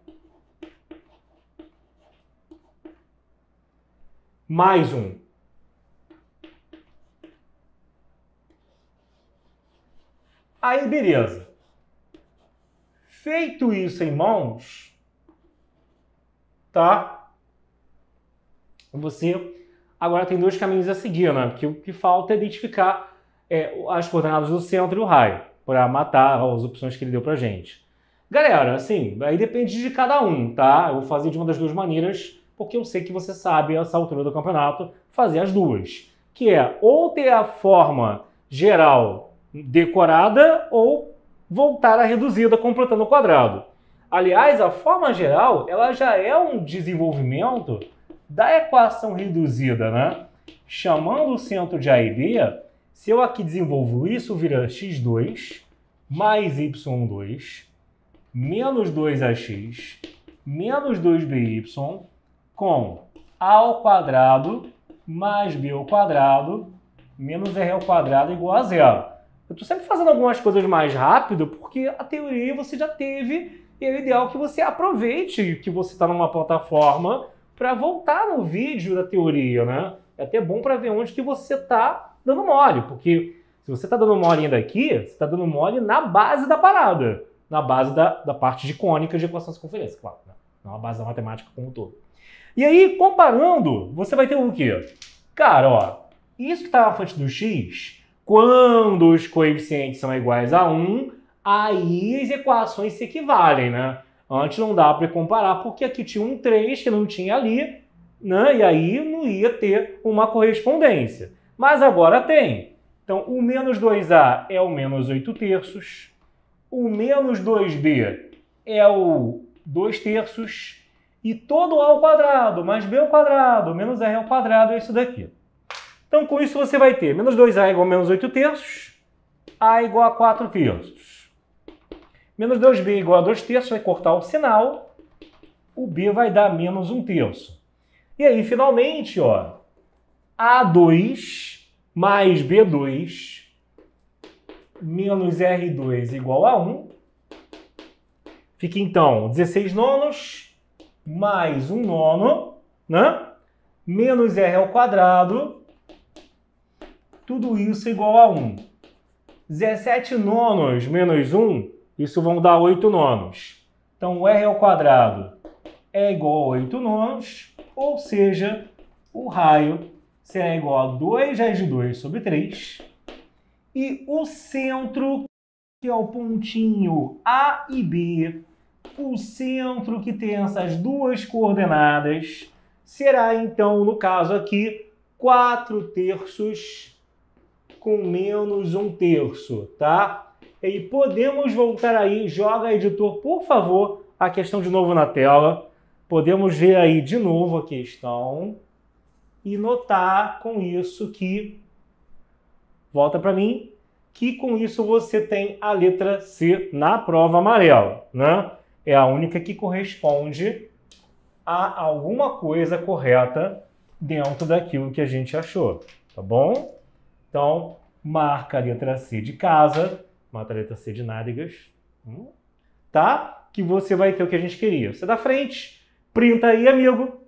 mais 1. Aí, beleza. Feito isso, irmãos, tá? Você agora tem dois caminhos a seguir, né? Que o que falta é identificar é, as coordenadas do centro e o raio, para matar as opções que ele deu para gente. Galera, assim, aí depende de cada um, tá? Eu vou fazer de uma das duas maneiras, porque eu sei que você sabe, essa altura do campeonato, fazer as duas. Que é ou ter a forma geral decorada ou voltar à reduzida, tá completando o quadrado. Aliás, a forma geral ela já é um desenvolvimento da equação reduzida, né? Chamando o centro de A e B, se eu aqui desenvolvo isso, vira x2 mais y2 menos 2ax menos 2by com a ao quadrado mais b ao quadrado menos r ao quadrado igual a zero. Eu estou sempre fazendo algumas coisas mais rápido, porque a teoria você já teve, e é ideal que você aproveite que você está numa plataforma para voltar no vídeo da teoria, né? É até bom para ver onde que você está dando mole, porque se você está dando mole ainda aqui, você está dando mole na base da parada, na base da, da parte de cônica de equações de conferência, claro, né? não a base da matemática como um todo. E aí, comparando, você vai ter o quê? Cara, ó, isso que está na frente do x quando os coeficientes são iguais a 1, aí as equações se equivalem, né? Antes não dá para comparar, porque aqui tinha um 3 que não tinha ali, né? e aí não ia ter uma correspondência. Mas agora tem. Então, o menos 2a é o menos 8 terços, o menos 2b é o 2 terços, e todo a ao quadrado, mais b ao quadrado, menos r ao quadrado é isso daqui. Então, com isso, você vai ter menos 2A igual a menos 8 terços, A igual a 4 terços. Menos 2B igual a 2 terços, vai cortar o sinal, o B vai dar menos 1 terço. E aí, finalmente, ó, A2 mais B2 menos R2 igual a 1. Fica, então, 16 nonos mais 1 nono, né? Menos R ao quadrado tudo isso igual a 1. 17 nonos menos 1, isso vão dar 8 nonos. Então, o R ao quadrado é igual a 8 nonos, ou seja, o raio será igual a 2 raiz de 2 sobre 3. E o centro, que é o pontinho A e B, o centro que tem essas duas coordenadas será, então, no caso aqui, 4 terços com menos um terço, tá? E podemos voltar aí, joga editor, por favor, a questão de novo na tela. Podemos ver aí de novo a questão e notar com isso que volta para mim que com isso você tem a letra C na prova amarela, né? É a única que corresponde a alguma coisa correta dentro daquilo que a gente achou, tá bom? Então, marca a letra C de casa, marca a letra C de nádegas, hum, tá? Que você vai ter o que a gente queria. Você da tá frente, printa aí, amigo,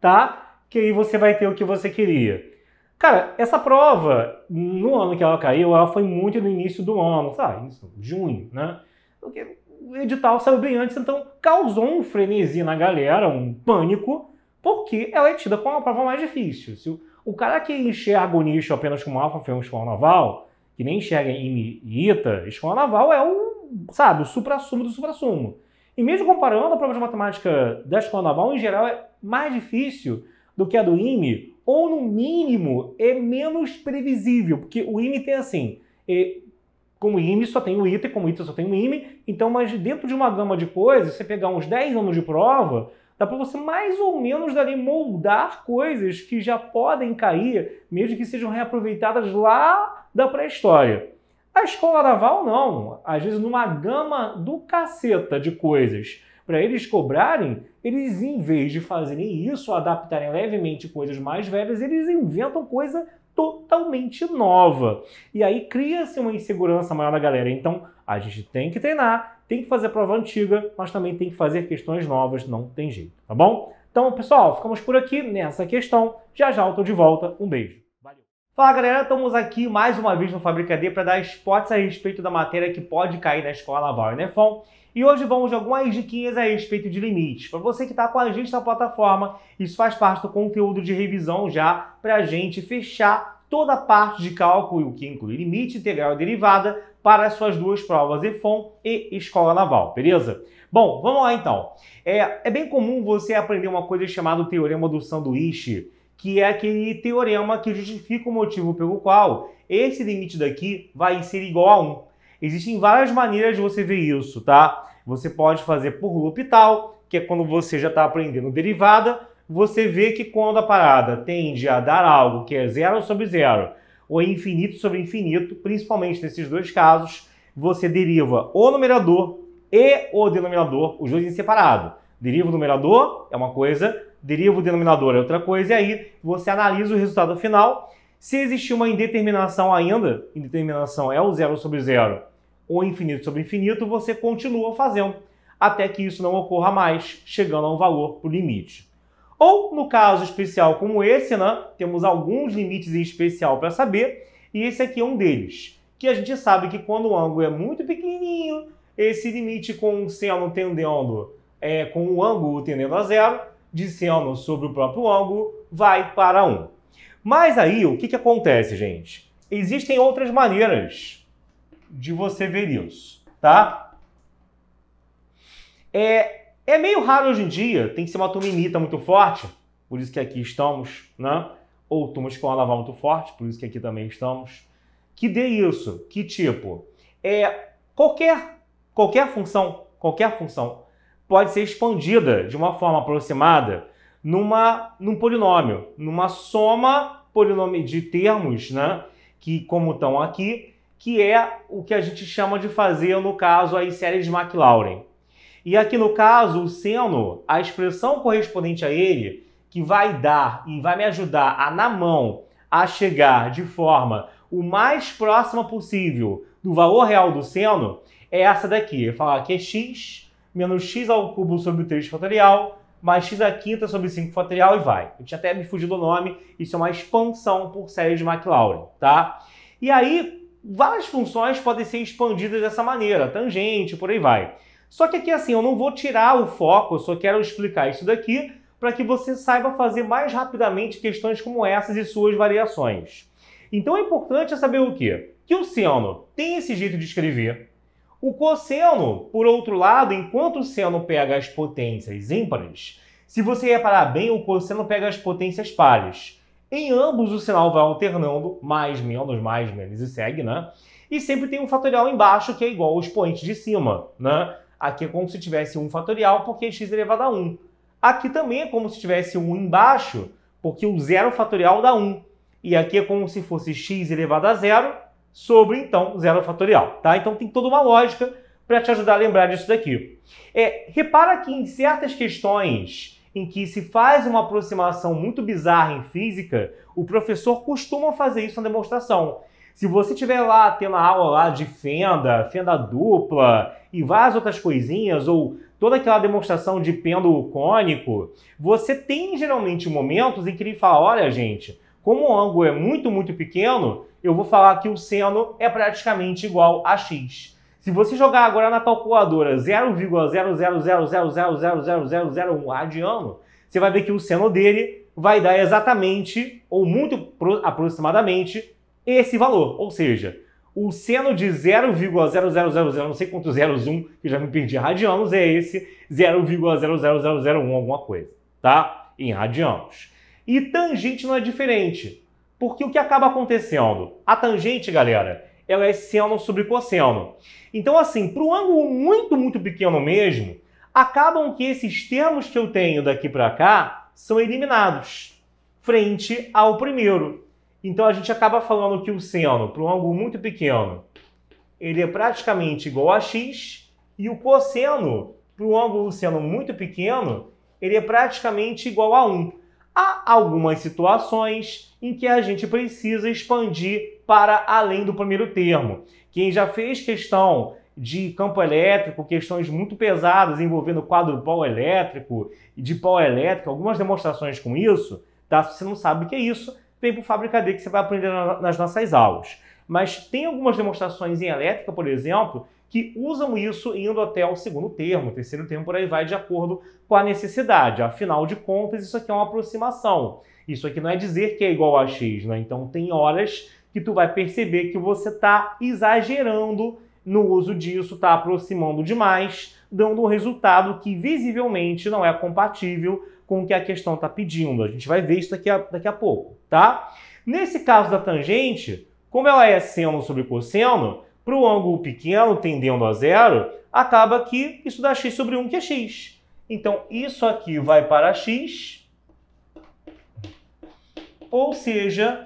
tá? Que aí você vai ter o que você queria. Cara, essa prova, no ano que ela caiu, ela foi muito no início do ano, sabe? Isso, junho, né? Porque o edital saiu bem antes, então causou um frenesi na galera, um pânico, porque ela é tida como uma prova mais difícil. Se o o cara que enxerga o nicho apenas como Alpha Ferro Escola Naval, que nem enxerga em ITA, Escola Naval é o, sabe, o supra-sumo do supra-sumo. E mesmo comparando a prova de matemática da Escola Naval, em geral, é mais difícil do que a do IME, ou no mínimo é menos previsível, porque o IME tem assim, é, como IME só tem o ITA, como ITA só tem o IME, então, mas dentro de uma gama de coisas, você pegar uns 10 anos de prova, Dá para você mais ou menos dali moldar coisas que já podem cair, mesmo que sejam reaproveitadas lá da pré-história. A escola naval não, às vezes numa gama do caceta de coisas. Para eles cobrarem, eles em vez de fazerem isso, adaptarem levemente coisas mais velhas, eles inventam coisa totalmente nova. E aí cria-se uma insegurança maior na galera. Então, a gente tem que treinar, tem que fazer prova antiga, mas também tem que fazer questões novas, não tem jeito, tá bom? Então, pessoal, ficamos por aqui nessa questão. Já já eu tô de volta. Um beijo. Valeu. Fala, galera. Estamos aqui mais uma vez no Fábrica D para dar spots a respeito da matéria que pode cair na escola Naval e Nefon. E hoje vamos de algumas diquinhas a respeito de limites. Para você que está com a gente na plataforma, isso faz parte do conteúdo de revisão já para a gente fechar toda a parte de cálculo, que inclui limite, integral e derivada, para as suas duas provas EFON e Escola Naval, beleza? Bom, vamos lá então. É, é bem comum você aprender uma coisa chamada Teorema do Sanduíche, que é aquele teorema que justifica o motivo pelo qual esse limite daqui vai ser igual a 1. Existem várias maneiras de você ver isso, tá? Você pode fazer por loop tal, que é quando você já está aprendendo derivada, você vê que quando a parada tende a dar algo que é zero sobre zero ou é infinito sobre infinito, principalmente nesses dois casos, você deriva o numerador e o denominador, os dois em separado. Deriva o numerador, é uma coisa, deriva o denominador, é outra coisa, e aí você analisa o resultado final. Se existir uma indeterminação ainda, indeterminação é o zero sobre zero ou infinito sobre infinito, você continua fazendo até que isso não ocorra mais, chegando a um valor para o limite. Ou, no caso especial como esse, né, temos alguns limites em especial para saber, e esse aqui é um deles, que a gente sabe que quando o ângulo é muito pequenininho, esse limite com o seno tendendo, é, com o ângulo tendendo a zero, de seno sobre o próprio ângulo, vai para 1. Um. Mas aí, o que, que acontece, gente? Existem outras maneiras de você ver isso, tá? É, é meio raro hoje em dia, tem que ser uma turminita muito forte, por isso que aqui estamos, né? Ou turmas com alaval muito forte, por isso que aqui também estamos. Que dê isso, que tipo? É qualquer, qualquer função, qualquer função pode ser expandida de uma forma aproximada numa, num polinômio, numa soma polinômio de termos, né? Que como estão aqui, que é o que a gente chama de fazer no caso aí séries de Maclaurin. E aqui no caso, o seno, a expressão correspondente a ele, que vai dar e vai me ajudar a, na mão, a chegar de forma o mais próxima possível do valor real do seno, é essa daqui. Eu falar que é x menos x ao cubo sobre 3 fatorial, mais x à quinta sobre 5 fatorial e vai. Eu tinha até me fugido do nome, isso é uma expansão por série de McLaurin, tá? E aí, várias funções podem ser expandidas dessa maneira, tangente, por aí vai. Só que aqui assim, eu não vou tirar o foco, eu só quero explicar isso daqui para que você saiba fazer mais rapidamente questões como essas e suas variações. Então é importante saber o quê? Que o seno tem esse jeito de escrever. O cosseno, por outro lado, enquanto o seno pega as potências ímpares, se você reparar bem, o cosseno pega as potências pares. Em ambos o sinal vai alternando, mais, menos, mais, menos e segue, né? E sempre tem um fatorial embaixo que é igual ao expoente de cima, né? Aqui é como se tivesse 1 fatorial, porque x elevado a 1. Aqui também é como se tivesse 1 embaixo, porque o zero fatorial dá 1. E aqui é como se fosse x elevado a zero sobre, então, zero fatorial. Tá? Então tem toda uma lógica para te ajudar a lembrar disso daqui. É, repara que em certas questões em que se faz uma aproximação muito bizarra em física, o professor costuma fazer isso na demonstração. Se você tiver lá tendo aula lá de fenda, fenda dupla e várias outras coisinhas, ou toda aquela demonstração de pêndulo cônico, você tem geralmente momentos em que ele fala: olha, gente, como o ângulo é muito, muito pequeno, eu vou falar que o seno é praticamente igual a x. Se você jogar agora na calculadora 0,00000000001 radiano, você vai ver que o seno dele vai dar exatamente, ou muito aproximadamente, esse valor. Ou seja, o seno de 0,0000, não sei quanto zeros um, que já me perdi radianos, é esse 0,00001 alguma coisa, tá? Em radianos. E tangente não é diferente, porque o que acaba acontecendo? A tangente, galera, ela é seno sobre cosseno. Então, assim, para um ângulo muito, muito pequeno mesmo, acabam que esses termos que eu tenho daqui para cá são eliminados frente ao primeiro. Então a gente acaba falando que o seno, para um ângulo muito pequeno, ele é praticamente igual a x, e o cosseno, para um ângulo seno muito pequeno, ele é praticamente igual a 1. Há algumas situações em que a gente precisa expandir para além do primeiro termo. Quem já fez questão de campo elétrico, questões muito pesadas envolvendo quadro pau elétrico, de pau elétrico, algumas demonstrações com isso, tá? Se você não sabe o que é isso, vem para o Fábrica D, que você vai aprender nas nossas aulas. Mas tem algumas demonstrações em elétrica, por exemplo, que usam isso indo até o segundo termo, terceiro termo, por aí vai, de acordo com a necessidade. Afinal de contas, isso aqui é uma aproximação. Isso aqui não é dizer que é igual a x, né? Então tem horas que tu vai perceber que você está exagerando no uso disso, está aproximando demais, dando um resultado que visivelmente não é compatível com o que a questão está pedindo. A gente vai ver isso daqui a, daqui a pouco tá? Nesse caso da tangente, como ela é seno sobre cosseno, para o ângulo pequeno tendendo a zero, acaba que isso dá x sobre 1, que é x. Então, isso aqui vai para x, ou seja,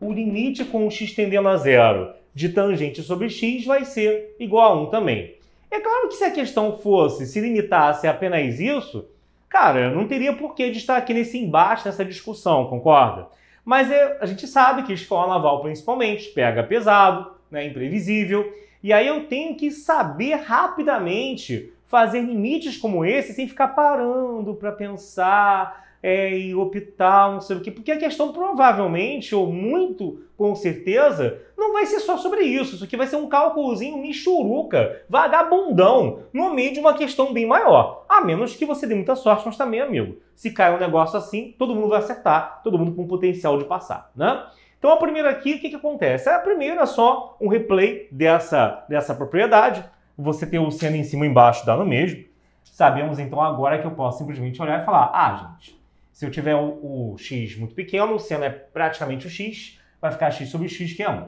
o limite com x tendendo a zero de tangente sobre x vai ser igual a 1 também. É claro que se a questão fosse, se limitasse a apenas isso, cara, não teria por que de estar aqui nesse embaixo nessa discussão, concorda? Mas é, a gente sabe que escola naval, principalmente, pega pesado, né, imprevisível. E aí eu tenho que saber rapidamente fazer limites como esse sem ficar parando para pensar, é, e optar, não sei o quê, porque a questão provavelmente, ou muito com certeza, não vai ser só sobre isso. Isso aqui vai ser um cálculozinho michuruca, vagabundão, no meio de uma questão bem maior. A menos que você dê muita sorte, mas também, amigo, se cair um negócio assim, todo mundo vai acertar, todo mundo com potencial de passar, né? Então a primeira aqui, o que, que acontece? A primeira é só um replay dessa, dessa propriedade. Você tem o seno em cima e embaixo dá no mesmo. Sabemos então agora que eu posso simplesmente olhar e falar: ah, gente, se eu tiver o, o x muito pequeno, o seno é praticamente o x, vai ficar x sobre x, que é 1.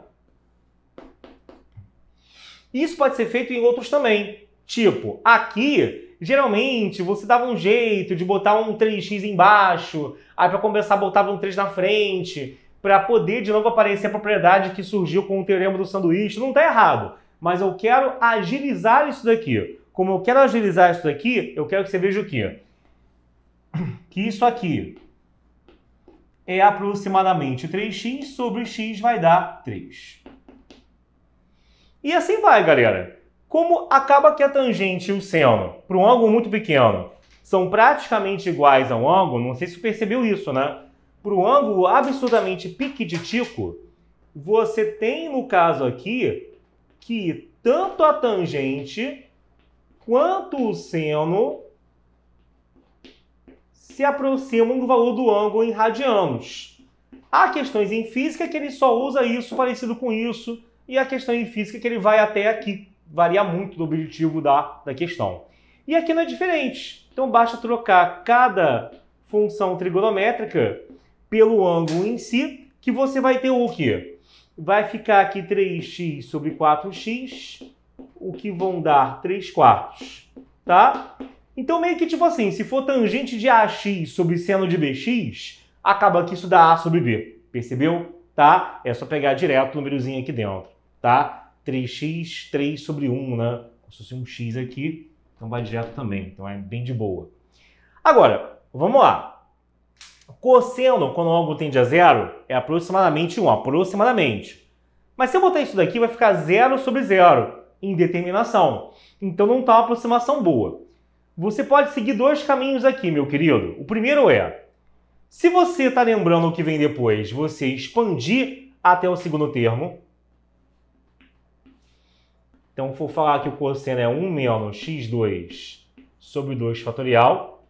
Isso pode ser feito em outros também. Tipo, aqui, geralmente, você dava um jeito de botar um 3x embaixo, aí para começar, botava um 3 na frente, para poder de novo aparecer a propriedade que surgiu com o teorema do sanduíche. Não está errado, mas eu quero agilizar isso daqui. Como eu quero agilizar isso daqui, eu quero que você veja o quê? [coughs] que isso aqui é aproximadamente 3x sobre x vai dar 3. E assim vai, galera. Como acaba que a tangente e o seno, para um ângulo muito pequeno, são praticamente iguais ao ângulo, não sei se você percebeu isso, né? Para o ângulo absurdamente pique de tico, você tem, no caso aqui, que tanto a tangente quanto o seno se aproximam do valor do ângulo em radianos. Há questões em física que ele só usa isso parecido com isso, e a questão em física que ele vai até aqui. Varia muito do objetivo da, da questão. E aqui não é diferente. Então basta trocar cada função trigonométrica pelo ângulo em si, que você vai ter o quê? Vai ficar aqui 3x sobre 4x, o que vão dar 3 quartos, tá? Então, meio que tipo assim, se for tangente de AX sobre seno de BX, acaba que isso dá A sobre B. Percebeu? Tá? É só pegar direto o númerozinho aqui dentro, tá? 3x, 3 sobre 1, né? Como se fosse um x aqui, então vai direto também. Então é bem de boa. Agora, vamos lá. Cosseno, quando algo tende a zero, é aproximadamente 1, aproximadamente. Mas se eu botar isso daqui, vai ficar zero sobre zero em determinação. Então não está uma aproximação boa. Você pode seguir dois caminhos aqui, meu querido. O primeiro é, se você está lembrando o que vem depois, você expandir até o segundo termo. Então, vou falar que o cosseno é 1 menos x2 sobre 2 fatorial.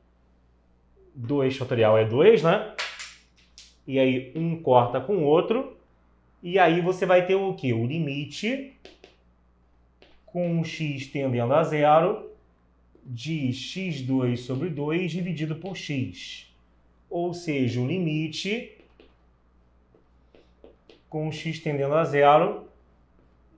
2 fatorial é 2, né? E aí, um corta com o outro. E aí, você vai ter o quê? O limite com x tendendo a zero de x2 sobre 2 dividido por x. Ou seja, o limite com x tendendo a zero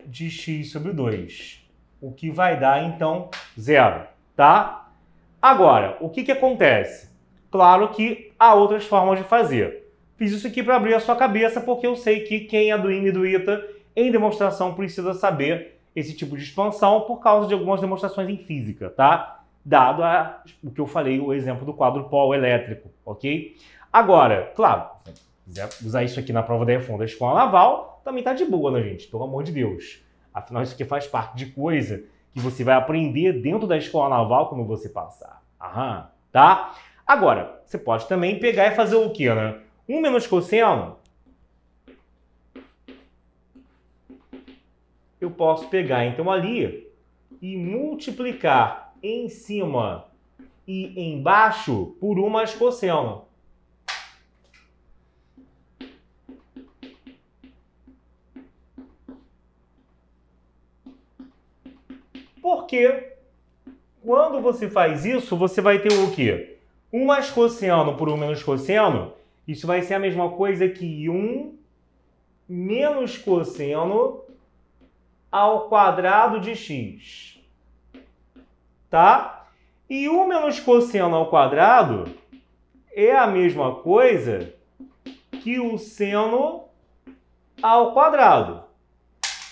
de x sobre 2. O que vai dar, então, zero, tá? Agora, o que, que acontece? Claro que há outras formas de fazer. Fiz isso aqui para abrir a sua cabeça, porque eu sei que quem é do IME e do ITA em demonstração precisa saber esse tipo de expansão por causa de algumas demonstrações em física, tá? Dado a, o que eu falei, o exemplo do quadrupolo elétrico, ok? Agora, claro, se quiser usar isso aqui na prova da EFON da escola naval, também tá de boa, né, gente? Pelo amor de Deus. Afinal, isso aqui faz parte de coisa que você vai aprender dentro da escola naval quando você passar. Aham, tá? Agora, você pode também pegar e fazer o quê, né? 1 menos cosseno eu posso pegar então ali e multiplicar em cima e embaixo por uma cosseno. Porque quando você faz isso, você vai ter o quê? 1 mais cosseno por 1 menos cosseno, isso vai ser a mesma coisa que 1 menos cosseno ao quadrado de x. Tá? E 1 menos cosseno ao quadrado é a mesma coisa que o seno ao quadrado.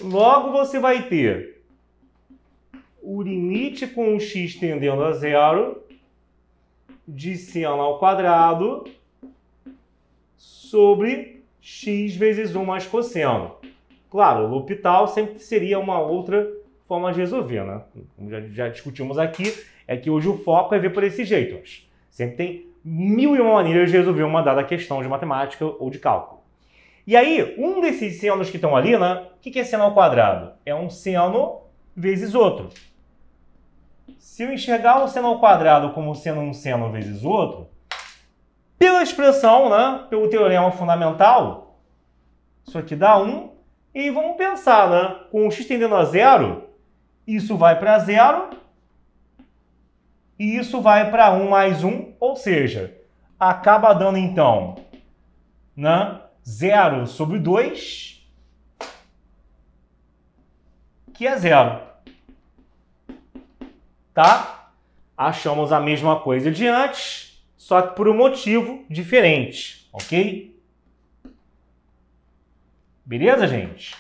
Logo, você vai ter o limite com o x tendendo a zero de seno ao quadrado sobre x vezes 1 mais cosseno. Claro, o loop tal sempre seria uma outra forma de resolver, né? Como já, já discutimos aqui, é que hoje o foco é ver por esse jeito. Mas sempre tem mil e uma maneiras de resolver uma dada questão de matemática ou de cálculo. E aí, um desses senos que estão ali, né? O que, que é seno ao quadrado? É um seno vezes outro. Se eu enxergar o seno ao quadrado como sendo um seno vezes outro, pela expressão, né, pelo teorema fundamental, isso aqui dá 1 e vamos pensar, né? Com x tendendo a zero, isso vai para zero e isso vai para 1 mais 1, ou seja, acaba dando então né, 0 sobre 2, que é zero. Tá? Achamos a mesma coisa de antes, só que por um motivo diferente, ok? Beleza, gente?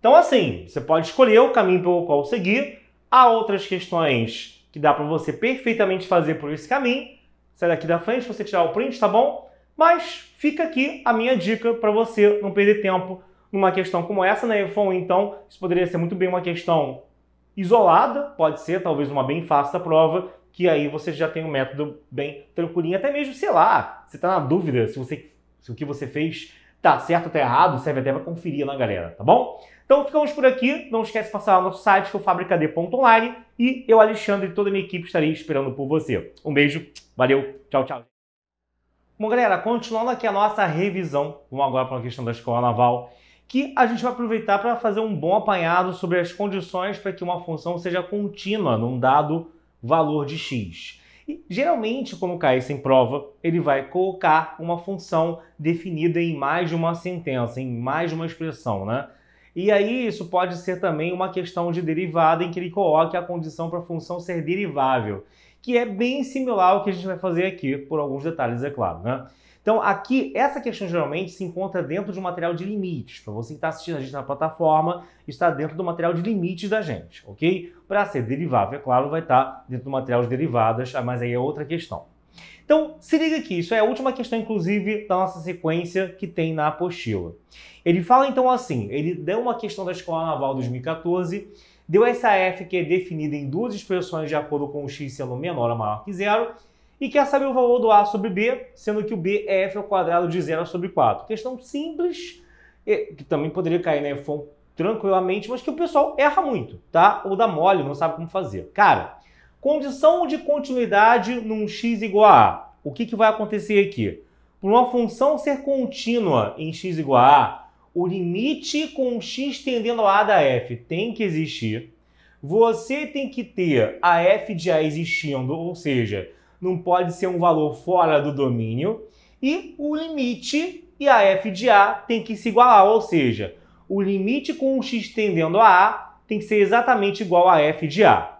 Então, assim, você pode escolher o caminho pelo qual seguir. Há outras questões que dá para você perfeitamente fazer por esse caminho. Sai daqui da frente, você tirar o print, tá bom? Mas fica aqui a minha dica para você não perder tempo numa questão como essa né? iPhone. Então, isso poderia ser muito bem uma questão isolada, pode ser, talvez uma bem fácil da prova, que aí você já tem um método bem tranquilinho. Até mesmo, sei lá, você está na dúvida se, você, se o que você fez tá certo ou tá errado, serve até para conferir lá, né, galera, tá bom? Então ficamos por aqui. Não esquece de passar lá no nosso site, que é o fabricad.online. E eu, Alexandre, e toda a minha equipe estarei esperando por você. Um beijo, valeu, tchau, tchau. Bom, galera, continuando aqui a nossa revisão, vamos agora para uma questão da escola naval, que a gente vai aproveitar para fazer um bom apanhado sobre as condições para que uma função seja contínua num dado valor de x. E geralmente, quando cai sem prova, ele vai colocar uma função definida em mais de uma sentença, em mais de uma expressão, né? E aí isso pode ser também uma questão de derivada em que ele coloque a condição para a função ser derivável, que é bem similar ao que a gente vai fazer aqui, por alguns detalhes, é claro, né? Então aqui, essa questão geralmente se encontra dentro de um material de limites. Para você que está assistindo a gente na plataforma, está dentro do material de limites da gente, ok? Para ser derivável, é claro, vai estar tá dentro do material de derivadas, ah, mas aí é outra questão. Então, se liga aqui, isso é a última questão, inclusive, da nossa sequência que tem na apostila. Ele fala então assim: ele deu uma questão da Escola Naval 2014, deu essa f que é definida em duas expressões de acordo com o x sendo menor ou maior que zero, e quer saber o valor do a sobre b, sendo que o b é f ao quadrado de zero sobre 4. Questão simples, é, que também poderia cair na né, tranquilamente, mas que o pessoal erra muito, tá? Ou dá mole, não sabe como fazer. Cara, condição de continuidade num x igual a O que, que vai acontecer aqui? Por uma função ser contínua em x igual a a, o limite com x tendendo a a da f tem que existir. Você tem que ter a f de a existindo, ou seja, não pode ser um valor fora do domínio. E o limite e a f de a tem que se igualar, ou seja, o limite com o x tendendo a A tem que ser exatamente igual a f de A.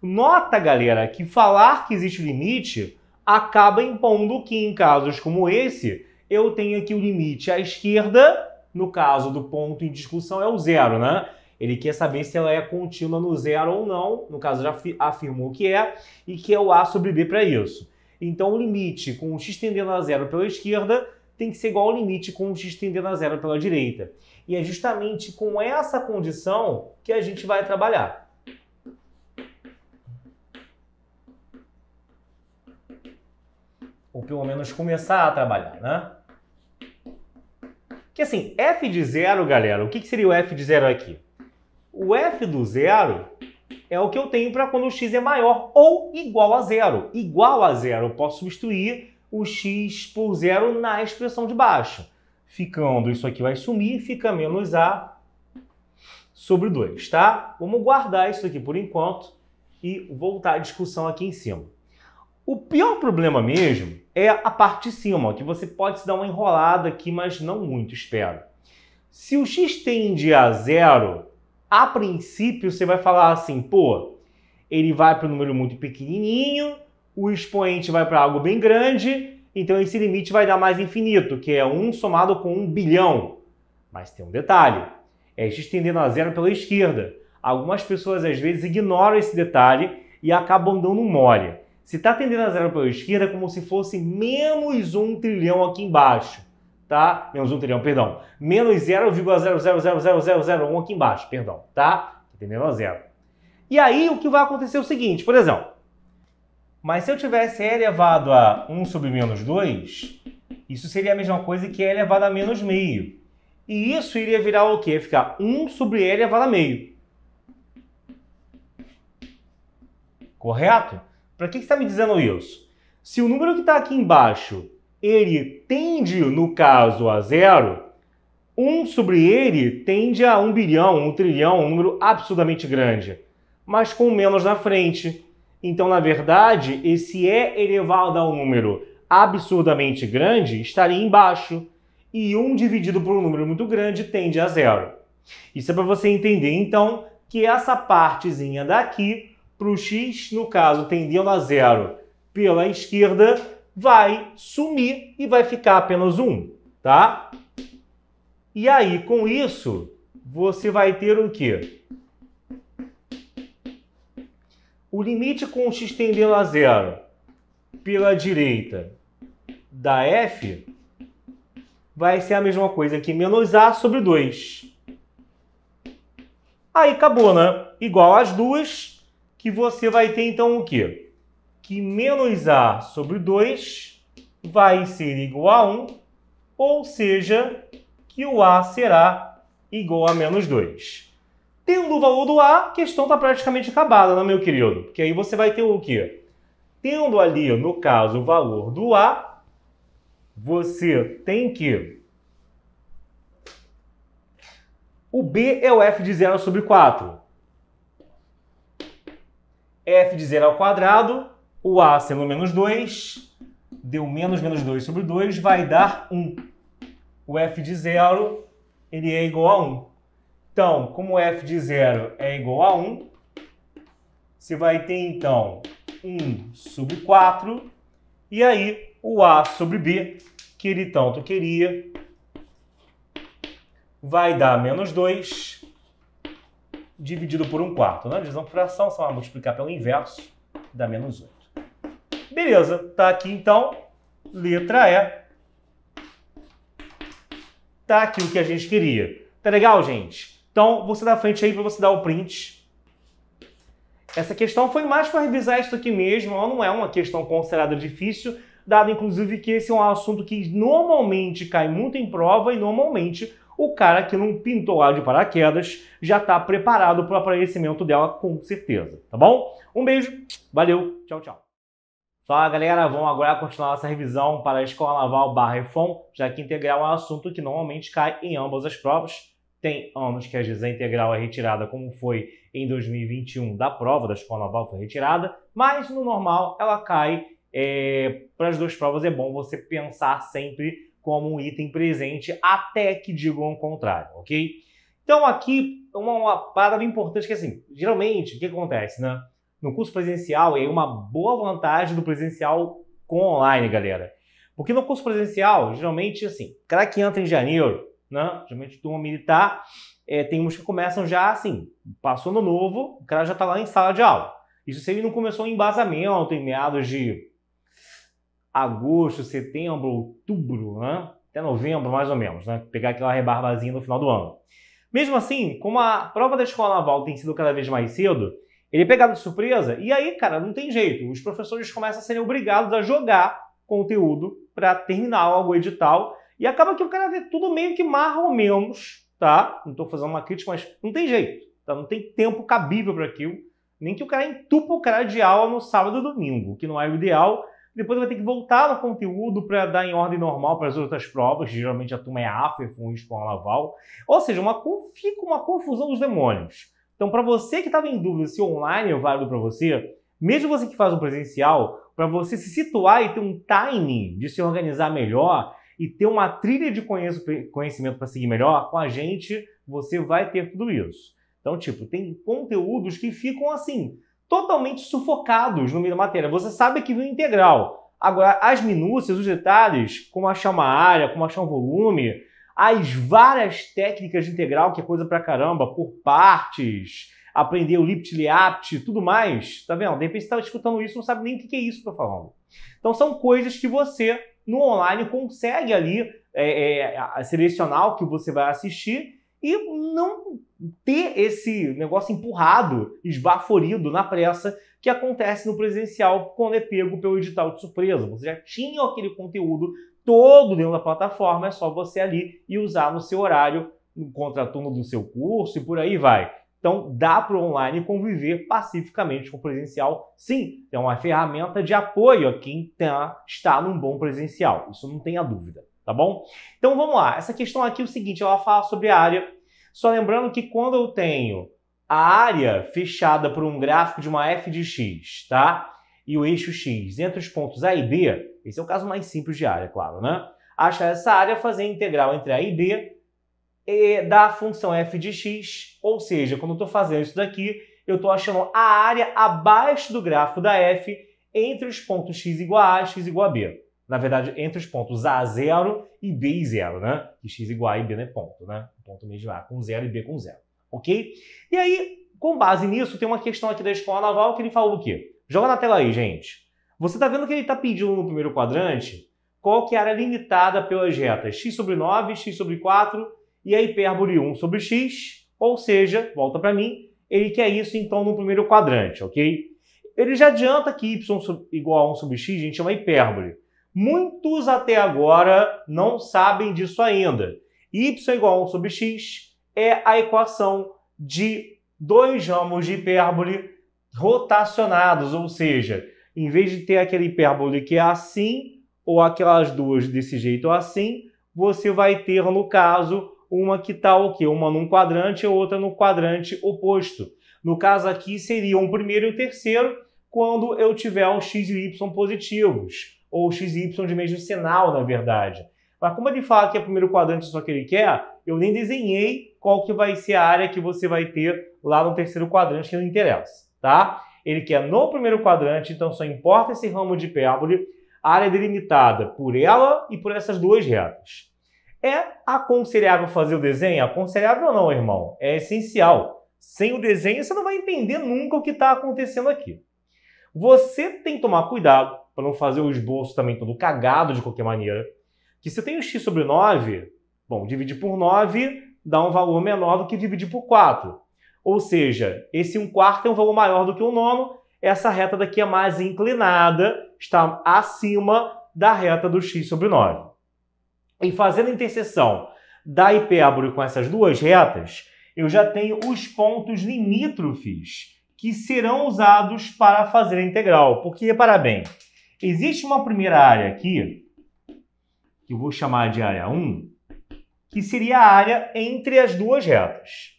Nota, galera, que falar que existe limite acaba impondo que em casos como esse, eu tenho aqui o limite à esquerda, no caso do ponto em discussão é o zero, né? Ele quer saber se ela é contínua no zero ou não, no caso já afirmou que é, e que é o A sobre B para isso. Então o limite com o x tendendo a zero pela esquerda tem que ser igual ao limite com o x tendendo a zero pela direita. E é justamente com essa condição que a gente vai trabalhar. Ou pelo menos começar a trabalhar, né? Que assim, f de zero, galera, o que, que seria o f de zero aqui? O f do zero é o que eu tenho para quando o x é maior ou igual a zero. Igual a zero, eu posso substituir o x por zero na expressão de baixo. Ficando, isso aqui vai sumir, fica menos A sobre 2, tá? Vamos guardar isso aqui por enquanto e voltar à discussão aqui em cima. O pior problema mesmo é a parte de cima, ó, que você pode se dar uma enrolada aqui, mas não muito, espero. Se o x tende a zero, a princípio você vai falar assim, pô, ele vai para um número muito pequenininho, o expoente vai para algo bem grande, então esse limite vai dar mais infinito, que é 1 somado com 1 bilhão. Mas tem um detalhe, é x tendendo a zero pela esquerda. Algumas pessoas às vezes ignoram esse detalhe e acabam dando mole. Se está tendendo a zero pela esquerda, é como se fosse menos 1 trilhão aqui embaixo, tá? Menos 1 trilhão, perdão. Menos 0,0000001 aqui embaixo, perdão, tá? tá? Tendendo a zero. E aí o que vai acontecer é o seguinte, por exemplo, mas se eu tivesse E elevado a 1 sobre menos 2, isso seria a mesma coisa que E é elevado a menos meio. E isso iria virar o quê? Ficar 1 sobre E elevado a meio. Correto? Para que, você está me dizendo isso? Se o número que está aqui embaixo, ele tende, no caso, a zero, 1 sobre ele tende a 1 bilhão, 1 trilhão, um número absurdamente grande, mas com menos na frente. Então, na verdade, esse E elevado a um número absurdamente grande estaria embaixo, e 1 dividido por um número muito grande tende a zero. Isso é para você entender, então, que essa partezinha daqui, para o x, no caso, tendendo a zero pela esquerda, vai sumir e vai ficar apenas 1, tá? E aí, com isso, você vai ter o quê? O limite com x tendendo a zero pela direita da f vai ser a mesma coisa que menos a sobre 2. Aí acabou, né? Igual às duas, que você vai ter então o quê? Que menos a sobre 2 vai ser igual a 1, ou seja, que o a será igual a menos 2. Tendo o valor do A, a questão está praticamente acabada, né, meu querido? Porque aí você vai ter o quê? Tendo ali, no caso, o valor do A, você tem que... O B é o f de 0 sobre 4. f de 0 ao quadrado, o A sendo menos 2, deu menos menos 2 sobre 2, vai dar 1. O f de 0 ele é igual a 1. Então, como f de zero é igual a 1, você vai ter então 1 sub 4 e aí o a sobre b, que ele tanto queria, vai dar menos 2 dividido por 1 quarto. Na né? divisão por fração, só multiplicar pelo inverso, dá menos 8. Beleza, tá aqui então, letra E. Tá aqui o que a gente queria. Tá legal, gente? Então, você da frente aí para você dar o print. Essa questão foi mais para revisar isso aqui mesmo, ela não é uma questão considerada difícil, dado inclusive que esse é um assunto que normalmente cai muito em prova e normalmente o cara que não pintou lá de paraquedas já está preparado para o aparecimento dela com certeza, tá bom? Um beijo, valeu, tchau, tchau. Fala galera, vamos agora continuar nossa revisão para a Escola Naval barra e fom, já que integral é um assunto que normalmente cai em ambas as provas. Tem anos que a GESA integral é retirada, como foi em 2021 da prova da escola naval, foi retirada, mas no normal ela cai. É, para as duas provas é bom você pensar sempre como um item presente até que digam o contrário, ok? Então aqui uma, uma parada bem importante que assim, geralmente o que acontece, né? No curso presencial é uma boa vantagem do presencial com online, galera. Porque no curso presencial, geralmente assim, cara que entra em janeiro, né? Geralmente turma militar, é, tem uns que começam já assim, passou no novo, o cara já está lá em sala de aula. Isso se ele não começou em embasamento em meados de agosto, setembro, outubro, né? até novembro mais ou menos, né? pegar aquela rebarbazinha no final do ano. Mesmo assim, como a prova da escola naval tem sido cada vez mais cedo, ele é pegado de surpresa e aí, cara, não tem jeito. Os professores começam a serem obrigados a jogar conteúdo para terminar algo edital e acaba que o cara vê tudo meio que marrom menos, tá? Não estou fazendo uma crítica, mas não tem jeito. Tá? Não tem tempo cabível para aquilo. Nem que o cara entupa o cara de aula no sábado e domingo, que não é o ideal. Depois vai ter que voltar no conteúdo para dar em ordem normal para as outras provas, que geralmente a turma é AFER, é FUNS, Laval. Ou seja, uma, fica uma confusão dos demônios. Então, para você que estava em dúvida se online é válido para você, mesmo você que faz um presencial, para você se situar e ter um timing de se organizar melhor, e ter uma trilha de conhecimento para seguir melhor, com a gente você vai ter tudo isso. Então, tipo, tem conteúdos que ficam assim, totalmente sufocados no meio da matéria. Você sabe que vem integral. Agora, as minúcias, os detalhes, como achar uma área, como achar um volume, as várias técnicas de integral, que é coisa pra caramba, por partes, aprender o Lipt-Liapt, tudo mais, tá vendo? De repente você tá escutando isso não sabe nem o que é isso que eu tô falando. Então são coisas que você no online consegue ali é, é, selecionar o que você vai assistir e não ter esse negócio empurrado, esbaforido na pressa que acontece no presencial quando é pego pelo edital de surpresa. Você já tinha aquele conteúdo todo dentro da plataforma, é só você ali e usar no seu horário, no contraturno do seu curso e por aí vai. Então, dá para o online conviver pacificamente com o presencial, sim. É uma ferramenta de apoio a quem tá, está num bom presencial, isso não tenha dúvida, tá bom? Então, vamos lá. Essa questão aqui é o seguinte, ela fala sobre a área. Só lembrando que quando eu tenho a área fechada por um gráfico de uma f de x, tá? E o eixo x entre os pontos A e B, esse é o caso mais simples de área, claro, né? Achar essa área, fazer a integral entre A e B da função f de x, ou seja, quando eu estou fazendo isso daqui, eu estou achando a área abaixo do gráfico da f entre os pontos x igual a, e x igual a b. Na verdade, entre os pontos a0 e b 0, né? Que x igual a e b não é ponto, né? Ponto mesmo é a com zero e b com zero. ok? E aí, com base nisso, tem uma questão aqui da Escola Naval que ele falou o quê? Joga na tela aí, gente. Você está vendo que ele está pedindo no primeiro quadrante qual que é a área limitada pelas retas x sobre 9, x sobre 4 e a hipérbole 1 sobre x, ou seja, volta para mim, ele quer isso então no primeiro quadrante, ok? Ele já adianta que y igual a 1 sobre x a gente chama hipérbole. Muitos até agora não sabem disso ainda. y igual a 1 sobre x é a equação de dois ramos de hipérbole rotacionados, ou seja, em vez de ter aquele hipérbole que é assim, ou aquelas duas desse jeito ou assim, você vai ter, no caso, uma que está o quê? Uma num quadrante e outra no quadrante oposto. No caso aqui, seriam o primeiro e o terceiro quando eu tiver um x e y positivos, ou x e y de mesmo sinal, na verdade. Mas como ele fala que é o primeiro quadrante só que ele quer, eu nem desenhei qual que vai ser a área que você vai ter lá no terceiro quadrante que não interessa, tá? Ele quer no primeiro quadrante, então só importa esse ramo de hipérbole, área delimitada por ela e por essas duas retas. É aconselhável fazer o desenho? Aconselhável não, irmão. É essencial. Sem o desenho, você não vai entender nunca o que está acontecendo aqui. Você tem que tomar cuidado para não fazer o esboço também todo cagado de qualquer maneira. Que se tem um x sobre 9, bom, dividir por 9 dá um valor menor do que dividir por 4. Ou seja, esse 1 quarto é um valor maior do que o nono, essa reta daqui é mais inclinada, está acima da reta do x sobre 9. E fazendo a interseção da hipérbole com essas duas retas, eu já tenho os pontos limítrofes que serão usados para fazer a integral. Porque, repara bem, existe uma primeira área aqui, que eu vou chamar de área 1, que seria a área entre as duas retas.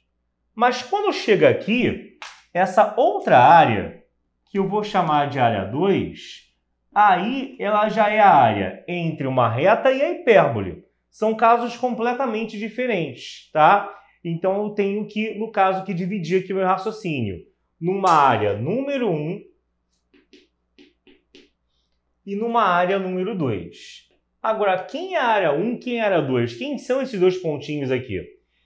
Mas quando chega aqui, essa outra área, que eu vou chamar de área 2, aí ela já é a área entre uma reta e a hipérbole. São casos completamente diferentes, tá? Então eu tenho que, no caso, que dividir aqui meu raciocínio numa área número 1 um, e numa área número 2. Agora, quem é a área 1, um, quem é a área 2? Quem são esses dois pontinhos aqui?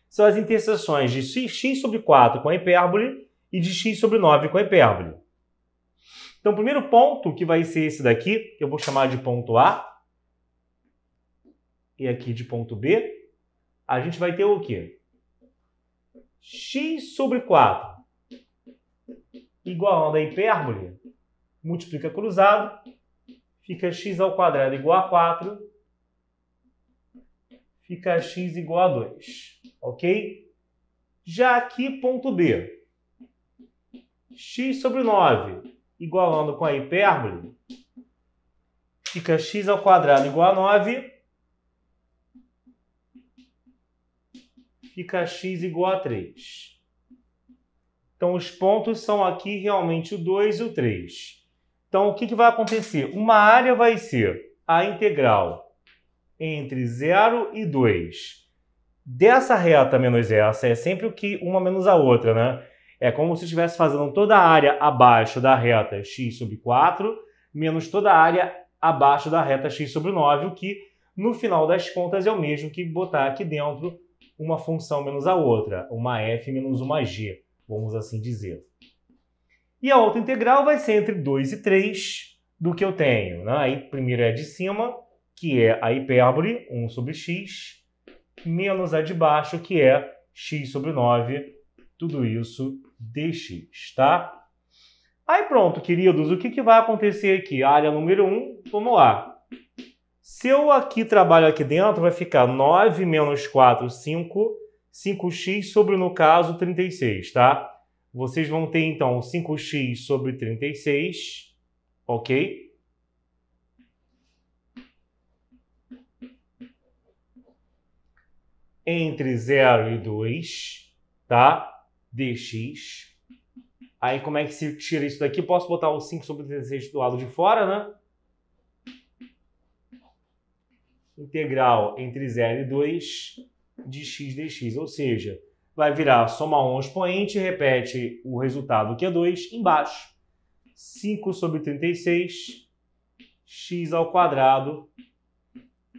São as interseções de x sobre 4 com a hipérbole e de x sobre 9 com a hipérbole. Então, o primeiro ponto que vai ser esse daqui, eu vou chamar de ponto A, e aqui de ponto B, a gente vai ter o quê? x sobre 4 igualando a hipérbole, multiplica cruzado, fica x ao quadrado igual a 4, fica x igual a 2, ok? Já aqui, ponto B, x sobre 9 igualando com a hipérbole, fica x ao quadrado igual a 9, fica x igual a 3. Então, os pontos são aqui realmente o 2 e o 3. Então, o que, que vai acontecer? Uma área vai ser a integral entre 0 e 2 dessa reta menos essa. É sempre o que uma menos a outra, né? É como se estivesse fazendo toda a área abaixo da reta x sobre 4, menos toda a área abaixo da reta x sobre 9, o que, no final das contas, é o mesmo que botar aqui dentro uma função menos a outra, uma f menos uma g, vamos assim dizer. E a outra integral vai ser entre 2 e 3 do que eu tenho. Né? Aí, primeiro é a de cima, que é a hipérbole, 1 sobre x, menos a de baixo, que é x sobre 9, tudo isso dx, tá? Aí pronto, queridos, o que, que vai acontecer aqui? Área número 1, um, vamos lá. Se eu aqui trabalho aqui dentro, vai ficar 9 menos 4, 5, 5x sobre, no caso, 36, tá? Vocês vão ter, então, 5x sobre 36, ok? Entre 0 e 2, tá? dx. Aí como é que se tira isso daqui? Posso botar o 5 sobre 36 do lado de fora, né? Integral entre 0 e 2 de x dx, ou seja, vai virar soma um expoente, repete o resultado que é 2 embaixo. 5 sobre 36, x ao quadrado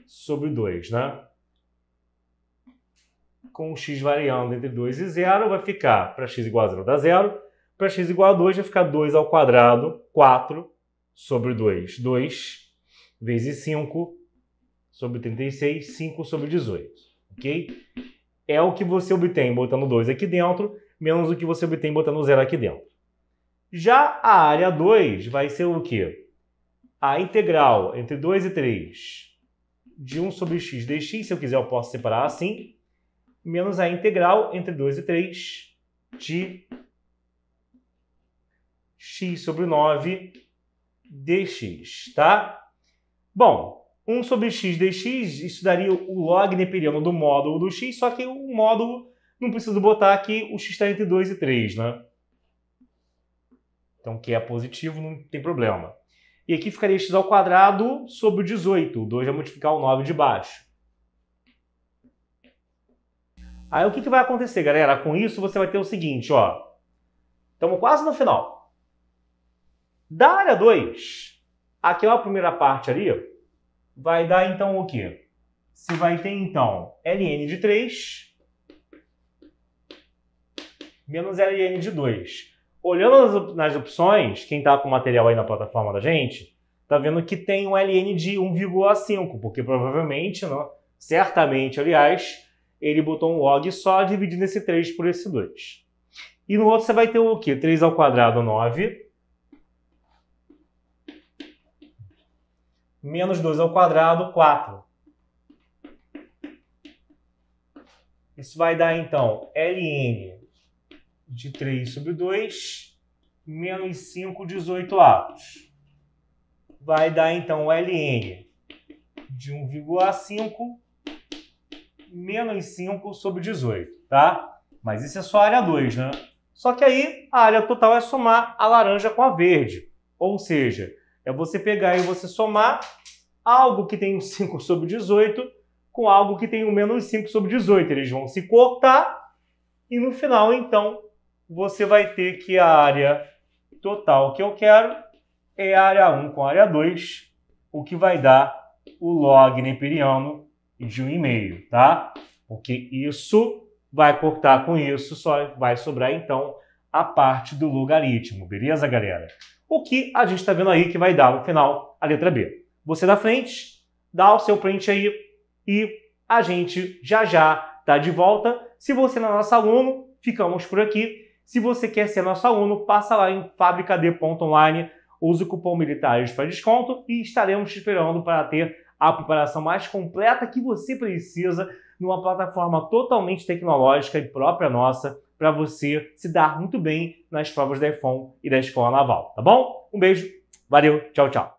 sobre 2, né? com x variando entre 2 e 0, vai ficar para x igual a 0 dá 0, para x igual a 2 vai ficar 2 ao quadrado, 4 sobre 2, 2 vezes 5 sobre 36, 5 sobre 18, ok? É o que você obtém botando 2 aqui dentro, menos o que você obtém botando 0 aqui dentro. Já a área 2 vai ser o quê? A integral entre 2 e 3 de 1 sobre x dx, se eu quiser eu posso separar assim, menos a integral entre 2 e 3 de x sobre 9 dx, tá? Bom, 1 sobre x dx, isso daria o log neperiano do módulo do x, só que o módulo não preciso botar que o x está entre 2 e 3, né? Então, que é positivo, não tem problema. E aqui ficaria x ao quadrado sobre 18. 2 vai multiplicar o 9 de baixo. Aí o que, que vai acontecer, galera? Com isso você vai ter o seguinte, ó. Estamos quase no final. Da área 2, aquela primeira parte ali, vai dar então o quê? Você vai ter então ln de 3 menos ln de 2. Olhando nas opções, quem está com o material aí na plataforma da gente, tá vendo que tem um ln de 1,5, porque provavelmente, não, certamente, aliás, ele botou um log só dividindo esse 3 por esse 2. E no outro você vai ter o quê? 3 ao quadrado, 9. Menos 2 ao quadrado, 4. Isso vai dar, então, ln de 3 sobre 2, menos 5 18 atos. Vai dar, então, ln de 1,5 menos 5 sobre 18, tá? Mas isso é só a área 2, né? Só que aí a área total é somar a laranja com a verde. Ou seja, é você pegar e você somar algo que tem um 5 sobre 18 com algo que tem um menos 5 sobre 18. Eles vão se cortar e no final, então, você vai ter que a área total que eu quero é a área 1 com a área 2, o que vai dar o log neperiano e de um e meio, tá? Porque isso vai cortar com isso, só vai sobrar então a parte do logaritmo, beleza, galera? O que a gente está vendo aí que vai dar no final a letra B. Você da frente, dá o seu print aí e a gente já já está de volta. Se você não é nosso aluno, ficamos por aqui. Se você quer ser nosso aluno, passa lá em fabricad.online, use o cupom Militares para desconto e estaremos te esperando para ter a preparação mais completa que você precisa numa plataforma totalmente tecnológica e própria nossa para você se dar muito bem nas provas da EFON e da Escola Naval, tá bom? Um beijo, valeu, tchau, tchau.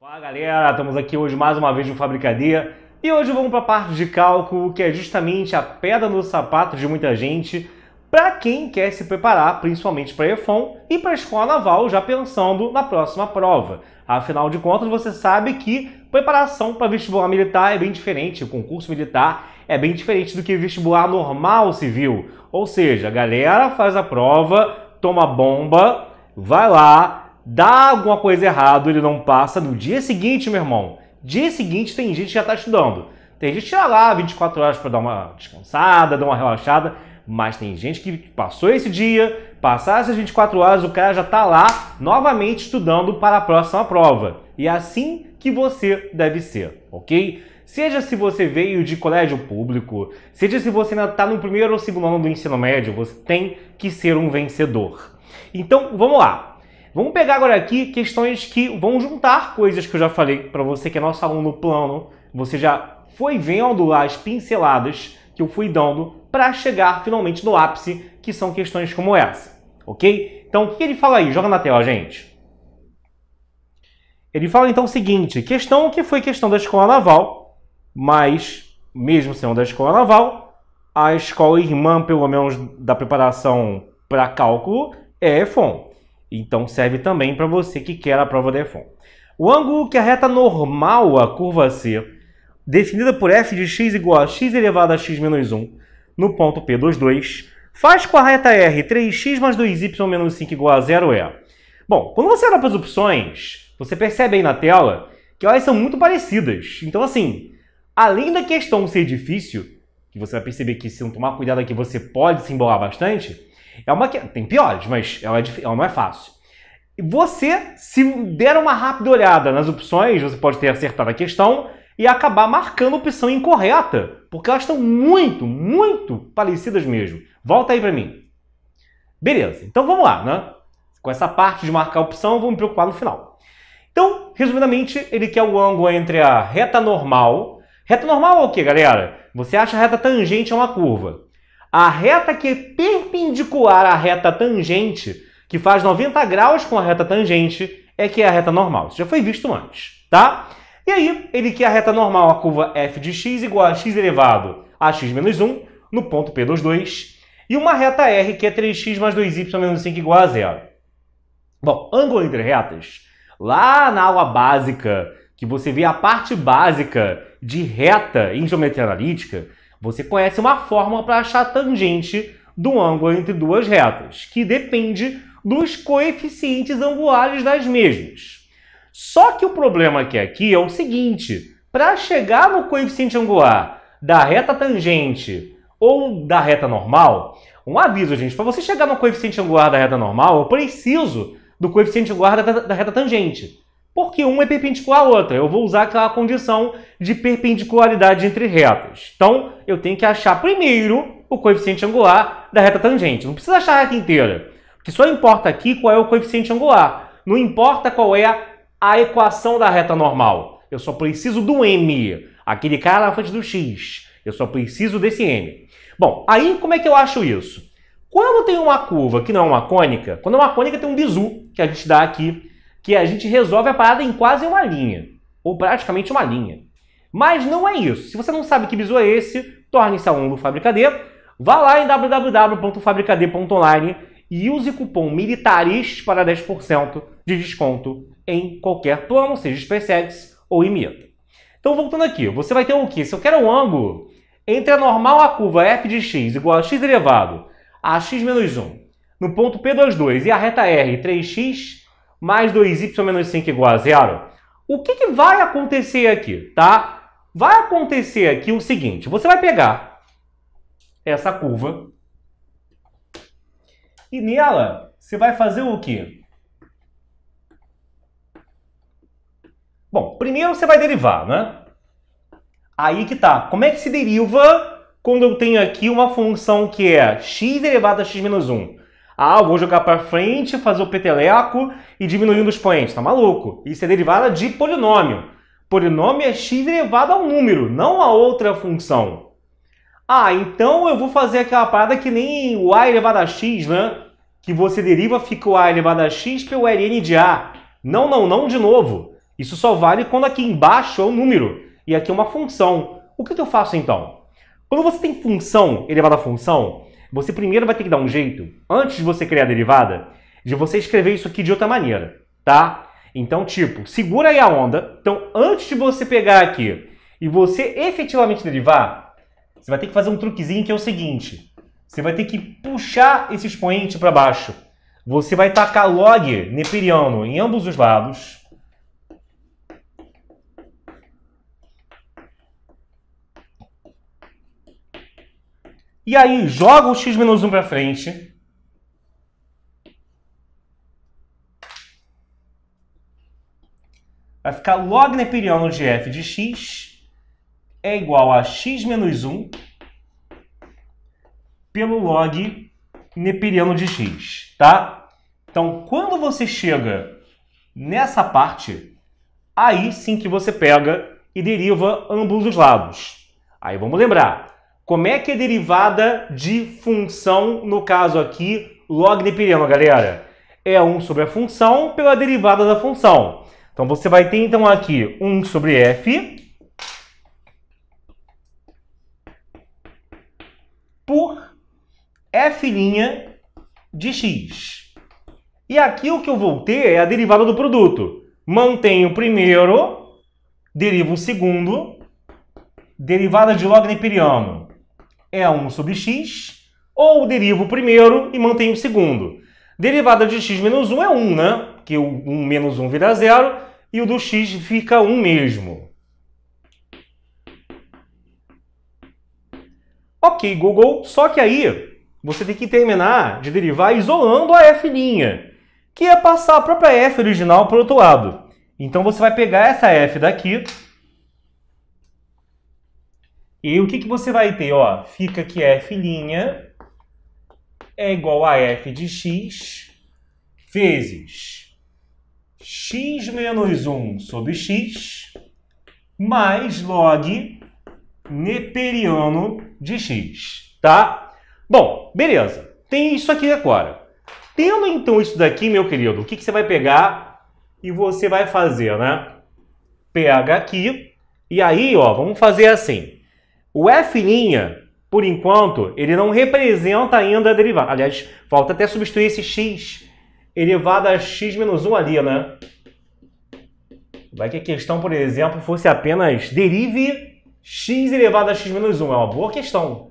Fala galera, estamos aqui hoje mais uma vez no Fabricadeia e hoje vamos para a parte de cálculo, que é justamente a pedra no sapato de muita gente para quem quer se preparar, principalmente para a EFON e para a escola naval, já pensando na próxima prova. Afinal de contas, você sabe que preparação para vestibular militar é bem diferente, o concurso militar é bem diferente do que vestibular normal civil. Ou seja, a galera faz a prova, toma bomba, vai lá, dá alguma coisa errada, ele não passa. No dia seguinte, meu irmão, dia seguinte tem gente que já está estudando. Tem gente que lá 24 horas para dar uma descansada, dar uma relaxada. Mas tem gente que passou esse dia, passar essas 24 horas, o cara já está lá novamente estudando para a próxima prova. E é assim que você deve ser, ok? Seja se você veio de colégio público, seja se você ainda está no primeiro ou segundo ano do ensino médio, você tem que ser um vencedor. Então, vamos lá. Vamos pegar agora aqui questões que vão juntar coisas que eu já falei para você que é nosso aluno plano. Você já foi vendo lá as pinceladas que eu fui dando para chegar finalmente no ápice, que são questões como essa, ok? Então, o que ele fala aí? Joga na tela, gente. Ele fala então o seguinte: questão que foi questão da escola naval, mas, mesmo sendo da escola naval, a escola irmã, pelo menos da preparação para cálculo, é EFON. Então, serve também para você que quer a prova da EFON. O ângulo que a reta normal, a curva C, definida por f de x igual a x elevado a x menos 1, no ponto P22, faz com a reta R 3x mais 2y menos 5 igual a zero é. Bom, quando você olha para as opções, você percebe aí na tela que elas são muito parecidas. Então, assim, além da questão ser difícil, que você vai perceber que se não tomar cuidado aqui você pode se embolar bastante, é uma que... tem piores, mas ela, é dif... ela não é fácil. Você, se der uma rápida olhada nas opções, você pode ter acertado a questão, e acabar marcando a opção incorreta, porque elas estão muito, muito parecidas mesmo. Volta aí para mim. Beleza, então vamos lá, né? Com essa parte de marcar a opção, eu vou me preocupar no final. Então, resumidamente, ele quer o ângulo entre a reta normal. Reta normal é o que, galera? Você acha a reta tangente a é uma curva. A reta que é perpendicular à reta tangente, que faz 90 graus com a reta tangente, é que é a reta normal. Isso já foi visto antes, tá? E aí, ele quer a reta normal, a curva f de x igual a x elevado a x menos 1, no ponto P22, e uma reta r, que é 3x mais 2y menos 5 igual a zero. Bom, ângulo entre retas, lá na aula básica, que você vê a parte básica de reta em geometria analítica, você conhece uma fórmula para achar a tangente do ângulo entre duas retas, que depende dos coeficientes angulares das mesmas. Só que o problema que é aqui é o seguinte: para chegar no coeficiente angular da reta tangente ou da reta normal, um aviso, gente, para você chegar no coeficiente angular da reta normal, eu preciso do coeficiente angular da, da reta tangente. Porque uma é perpendicular à outra. Eu vou usar aquela condição de perpendicularidade entre retas. Então, eu tenho que achar primeiro o coeficiente angular da reta tangente. Não precisa achar a reta inteira. Porque só importa aqui qual é o coeficiente angular. Não importa qual é a equação da reta normal. Eu só preciso do m, aquele cara na frente do x. Eu só preciso desse m. Bom, aí como é que eu acho isso? Quando tem uma curva que não é uma cônica, quando é uma cônica tem um bizu que a gente dá aqui, que a gente resolve a parada em quase uma linha, ou praticamente uma linha. Mas não é isso. Se você não sabe que bizu é esse, torne-se aluno do D, vá lá em www.fabricad.online e use o cupom MILITARIS para 10% de desconto em qualquer plano, seja SpaceX ou imita. Então, voltando aqui, você vai ter o que? Se eu quero um ângulo entre a normal à curva f de x igual a x elevado a x menos 1 no ponto P22 e a reta R 3x mais 2y menos 5 igual a zero, o que, que vai acontecer aqui, tá? Vai acontecer aqui o seguinte, você vai pegar essa curva e nela você vai fazer o que? Bom, primeiro você vai derivar, né? Aí que tá. Como é que se deriva quando eu tenho aqui uma função que é x elevado a x menos 1? Ah, vou jogar para frente, fazer o peteleco e diminuir um dos expoente. Tá maluco? Isso é derivada de polinômio. Polinômio é x elevado a um número, não a outra função. Ah, então eu vou fazer aquela parada que nem o a elevado a x, né? Que você deriva, fica o a elevado a x pelo ln de a. Não, não, não de novo. Isso só vale quando aqui embaixo é um número e aqui é uma função. O que, que eu faço então? Quando você tem função elevada a função, você primeiro vai ter que dar um jeito, antes de você criar a derivada, de você escrever isso aqui de outra maneira, tá? Então, tipo, segura aí a onda. Então, antes de você pegar aqui e você efetivamente derivar, você vai ter que fazer um truquezinho que é o seguinte. Você vai ter que puxar esse expoente para baixo. Você vai tacar log neperiano em ambos os lados. E aí joga o x menos 1 para frente. Vai ficar log neperiano de f de x é igual a x menos 1 pelo log neperiano de x, tá? Então, quando você chega nessa parte, aí sim que você pega e deriva ambos os lados. Aí vamos lembrar, como é que é derivada de função, no caso aqui, log de pirama, galera? É 1 sobre a função pela derivada da função. Então você vai ter então aqui 1 sobre f por f' de x. E aqui o que eu vou ter é a derivada do produto. Mantenho o primeiro, derivo o segundo, derivada de log neperiano é 1 sobre x, ou derivo o primeiro e mantenho o segundo. Derivada de x menos 1 é 1, né? Que o 1 menos 1 vira zero e o do x fica 1 mesmo. Ok, Google, só que aí você tem que terminar de derivar isolando a f', que é passar a própria f original para o outro lado. Então você vai pegar essa f daqui e o que, que você vai ter? Ó, fica que f' é igual a f de x vezes x menos 1 sobre x mais log neperiano de x, tá? Bom, beleza. Tem isso aqui agora. Tendo então isso daqui, meu querido, o que, que você vai pegar e você vai fazer, né? Pega aqui e aí, ó, vamos fazer assim. O F', por enquanto, ele não representa ainda a derivada. Aliás, falta até substituir esse x elevado a x menos 1 ali, né? Vai que a questão, por exemplo, fosse apenas derive x elevado a x menos 1. É uma boa questão.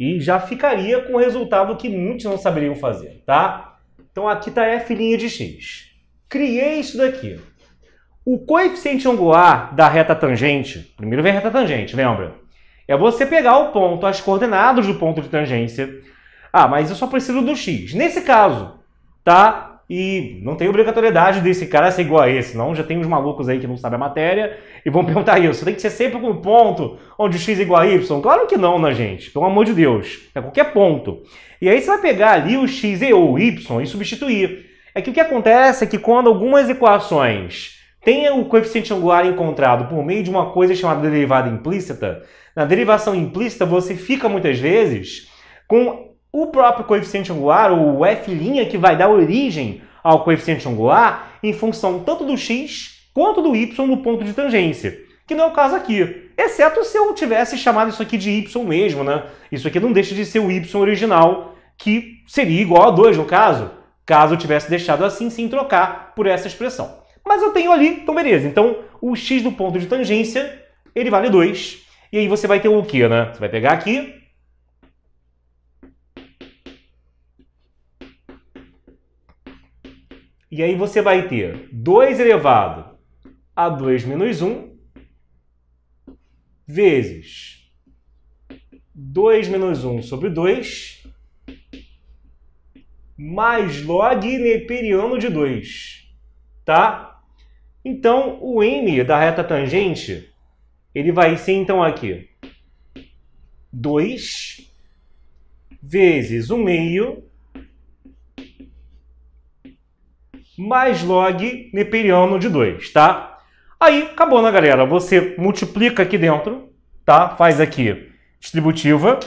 E já ficaria com o resultado que muitos não saberiam fazer, tá? Então aqui está f' de x. Criei isso daqui. O coeficiente angular da reta tangente, primeiro vem a reta tangente, lembra? É você pegar o ponto, as coordenadas do ponto de tangência. Ah, mas eu só preciso do x. Nesse caso, tá? E não tem obrigatoriedade desse cara ser igual a esse, não? já tem uns malucos aí que não sabem a matéria e vão [laughs] perguntar isso. Tem que ser sempre com um ponto onde x é igual a y? Claro que não, né, gente? Pelo amor de Deus. É qualquer ponto. E aí você vai pegar ali o x e ou o y e substituir. É que o que acontece é que quando algumas equações têm o coeficiente angular encontrado por meio de uma coisa chamada derivada implícita, na derivação implícita, você fica muitas vezes com o próprio coeficiente angular, ou o f' que vai dar origem ao coeficiente angular, em função tanto do x quanto do y no ponto de tangência, que não é o caso aqui. Exceto se eu tivesse chamado isso aqui de y mesmo, né? Isso aqui não deixa de ser o y original, que seria igual a 2 no caso, caso eu tivesse deixado assim sem trocar por essa expressão. Mas eu tenho ali, então beleza. Então o x do ponto de tangência, ele vale 2, e aí você vai ter o que, né? Você vai pegar aqui. E aí você vai ter 2 elevado a 2 menos 1 vezes 2 menos 1 sobre 2 mais log neperiano de 2, tá? Então, o m da reta tangente ele vai ser então aqui 2 vezes 1 um meio mais log neperiano de 2, tá? Aí, acabou, né, galera? Você multiplica aqui dentro, tá? Faz aqui distributiva.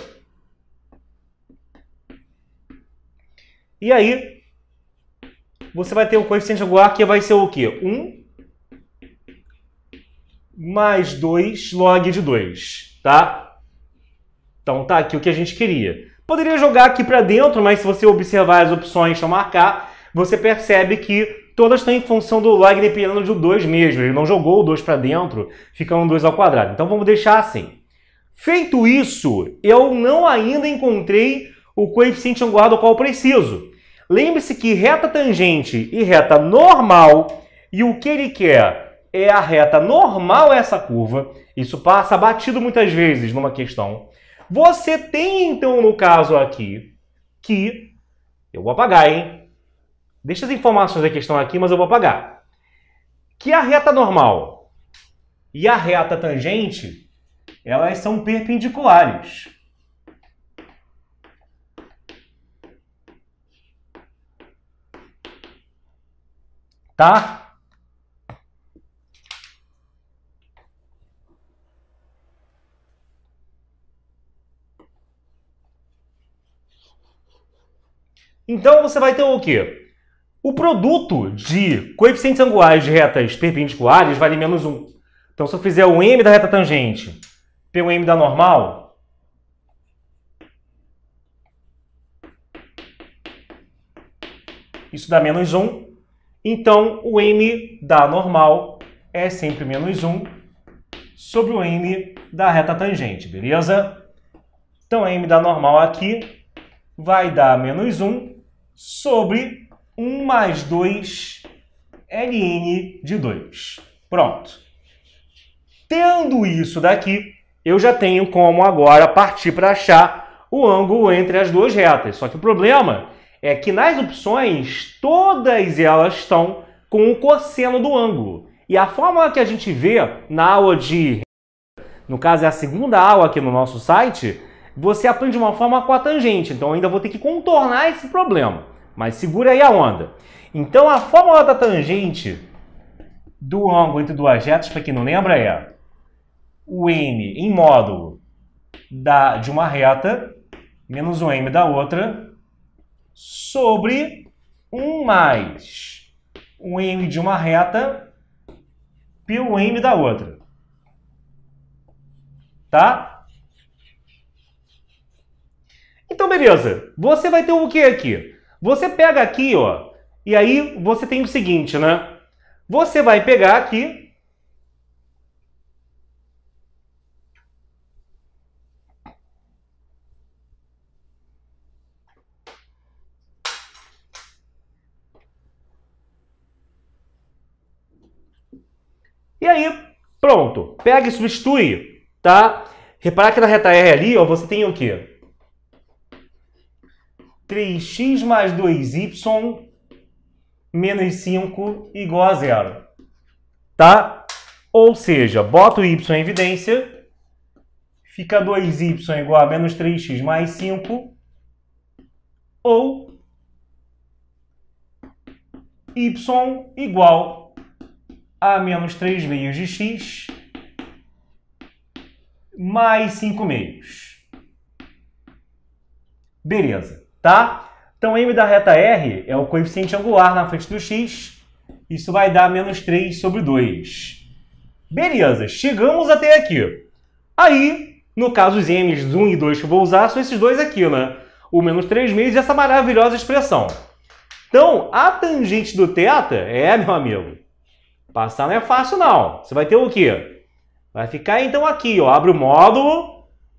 E aí, você vai ter o coeficiente angular que vai ser o quê? 1 mais 2 log de 2, tá? Então tá aqui o que a gente queria. Poderia jogar aqui para dentro, mas se você observar as opções que marcar, você percebe que todas estão em função do log dependendo de 2 mesmo. Ele não jogou o 2 para dentro, ficando 2 ao quadrado. Então vamos deixar assim. Feito isso, eu não ainda encontrei o coeficiente angular do qual preciso. Lembre-se que reta tangente e reta normal, e o que ele quer? é a reta normal essa curva, isso passa batido muitas vezes numa questão. Você tem, então, no caso aqui, que... Eu vou apagar, hein? Deixa as informações da questão aqui, mas eu vou apagar. Que a reta normal e a reta tangente, elas são perpendiculares. Tá? Então você vai ter o quê? O produto de coeficientes angulares de retas perpendiculares vale menos 1. Então, se eu fizer o m da reta tangente pelo m da normal, isso dá menos 1. Então, o m da normal é sempre menos 1 sobre o m da reta tangente, beleza? Então, m da normal aqui vai dar menos 1 sobre 1 mais 2 ln de 2. Pronto. Tendo isso daqui, eu já tenho como agora partir para achar o ângulo entre as duas retas. Só que o problema é que nas opções, todas elas estão com o cosseno do ângulo. E a fórmula que a gente vê na aula de... No caso, é a segunda aula aqui no nosso site, você aprende de uma forma com a tangente. Então ainda vou ter que contornar esse problema. Mas segura aí a onda. Então a fórmula da tangente do ângulo entre duas retas, para quem não lembra, é o n em módulo da, de uma reta menos o m da outra sobre 1 mais o m de uma reta pelo m da outra. Tá? Então, beleza. Você vai ter o que aqui? Você pega aqui, ó, e aí você tem o seguinte, né? Você vai pegar aqui... E aí, pronto. Pega e substitui, tá? Reparar que na reta R ali, ó, você tem o quê? 3x mais 2y menos 5 igual a zero. Tá? Ou seja, bota o y em evidência, fica 2y igual a menos 3x mais 5, ou y igual a menos 3 meios de x mais 5 meios. Beleza tá? Então m da reta r é o coeficiente angular na frente do x, isso vai dar menos 3 sobre 2. Beleza, chegamos até aqui. Aí, no caso os m's 1 e 2 que eu vou usar são esses dois aqui, né? O menos 3 meios e essa maravilhosa expressão. Então, a tangente do θ é, meu amigo, passar não é fácil não. Você vai ter o quê? Vai ficar então aqui, ó, abre o módulo,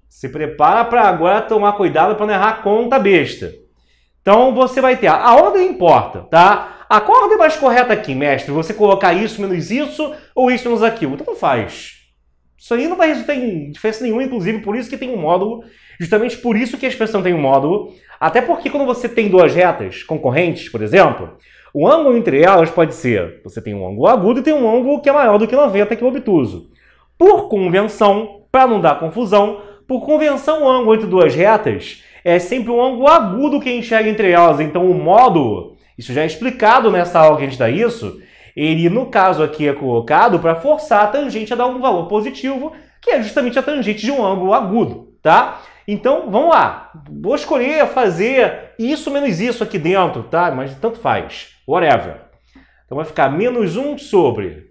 se prepara para agora tomar cuidado para não errar a conta besta. Então você vai ter a ordem importa, tá? A qual ordem mais correta aqui, mestre? Você colocar isso menos isso ou isso menos aquilo? Então faz. Isso aí não vai resultar em diferença nenhuma, inclusive por isso que tem um módulo, justamente por isso que a expressão tem um módulo, até porque quando você tem duas retas concorrentes, por exemplo, o ângulo entre elas pode ser, você tem um ângulo agudo e tem um ângulo que é maior do que 90, que é obtuso. Por convenção, para não dar confusão, por convenção, o ângulo entre duas retas é sempre um ângulo agudo que enxerga entre elas. Então, o módulo, isso já é explicado nessa aula que a gente dá isso, ele, no caso aqui, é colocado para forçar a tangente a dar um valor positivo, que é justamente a tangente de um ângulo agudo, tá? Então, vamos lá. Vou escolher fazer isso menos isso aqui dentro, tá? Mas tanto faz. Whatever. Então, vai ficar menos 1 sobre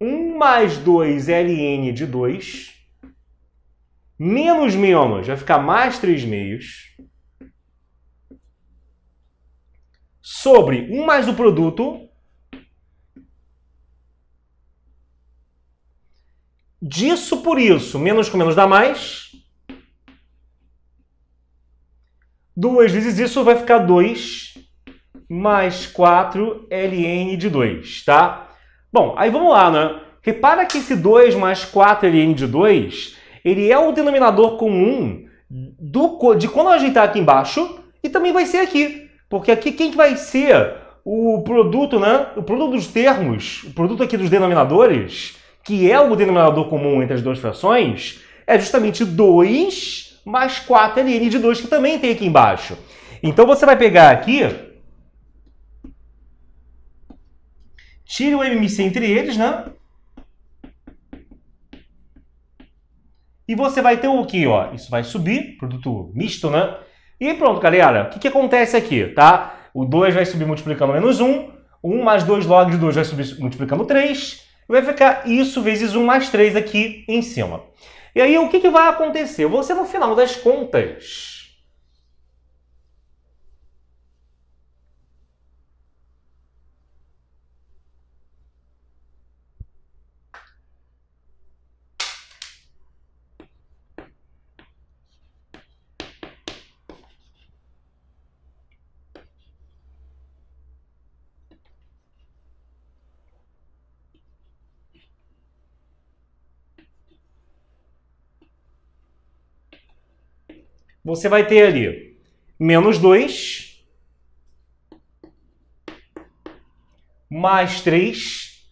1 mais 2 ln de 2 menos menos vai ficar mais 3 meios, sobre 1 mais o produto disso por isso. Menos com menos dá mais. 2 vezes isso vai ficar 2 mais 4 ln de 2, tá? Bom, aí vamos lá, né? Repara que esse 2 mais 4 ln de 2 ele é o denominador comum do, de quando eu ajeitar tá aqui embaixo e também vai ser aqui. Porque aqui quem que vai ser o produto, né? O produto dos termos, o produto aqui dos denominadores, que é o denominador comum entre as duas frações, é justamente 2 mais 4ln de 2, que também tem aqui embaixo. Então você vai pegar aqui, tire o MMC entre eles, né? E você vai ter o que, ó? Isso vai subir, produto misto, né? E pronto, galera. O que, que acontece aqui, tá? O 2 vai subir multiplicando menos 1. 1 mais 2 log de 2 vai subir multiplicando 3. E vai ficar isso vezes 1 mais 3 aqui em cima. E aí, o que, que vai acontecer? Você, no final das contas, Você vai ter ali menos 2, mais 3,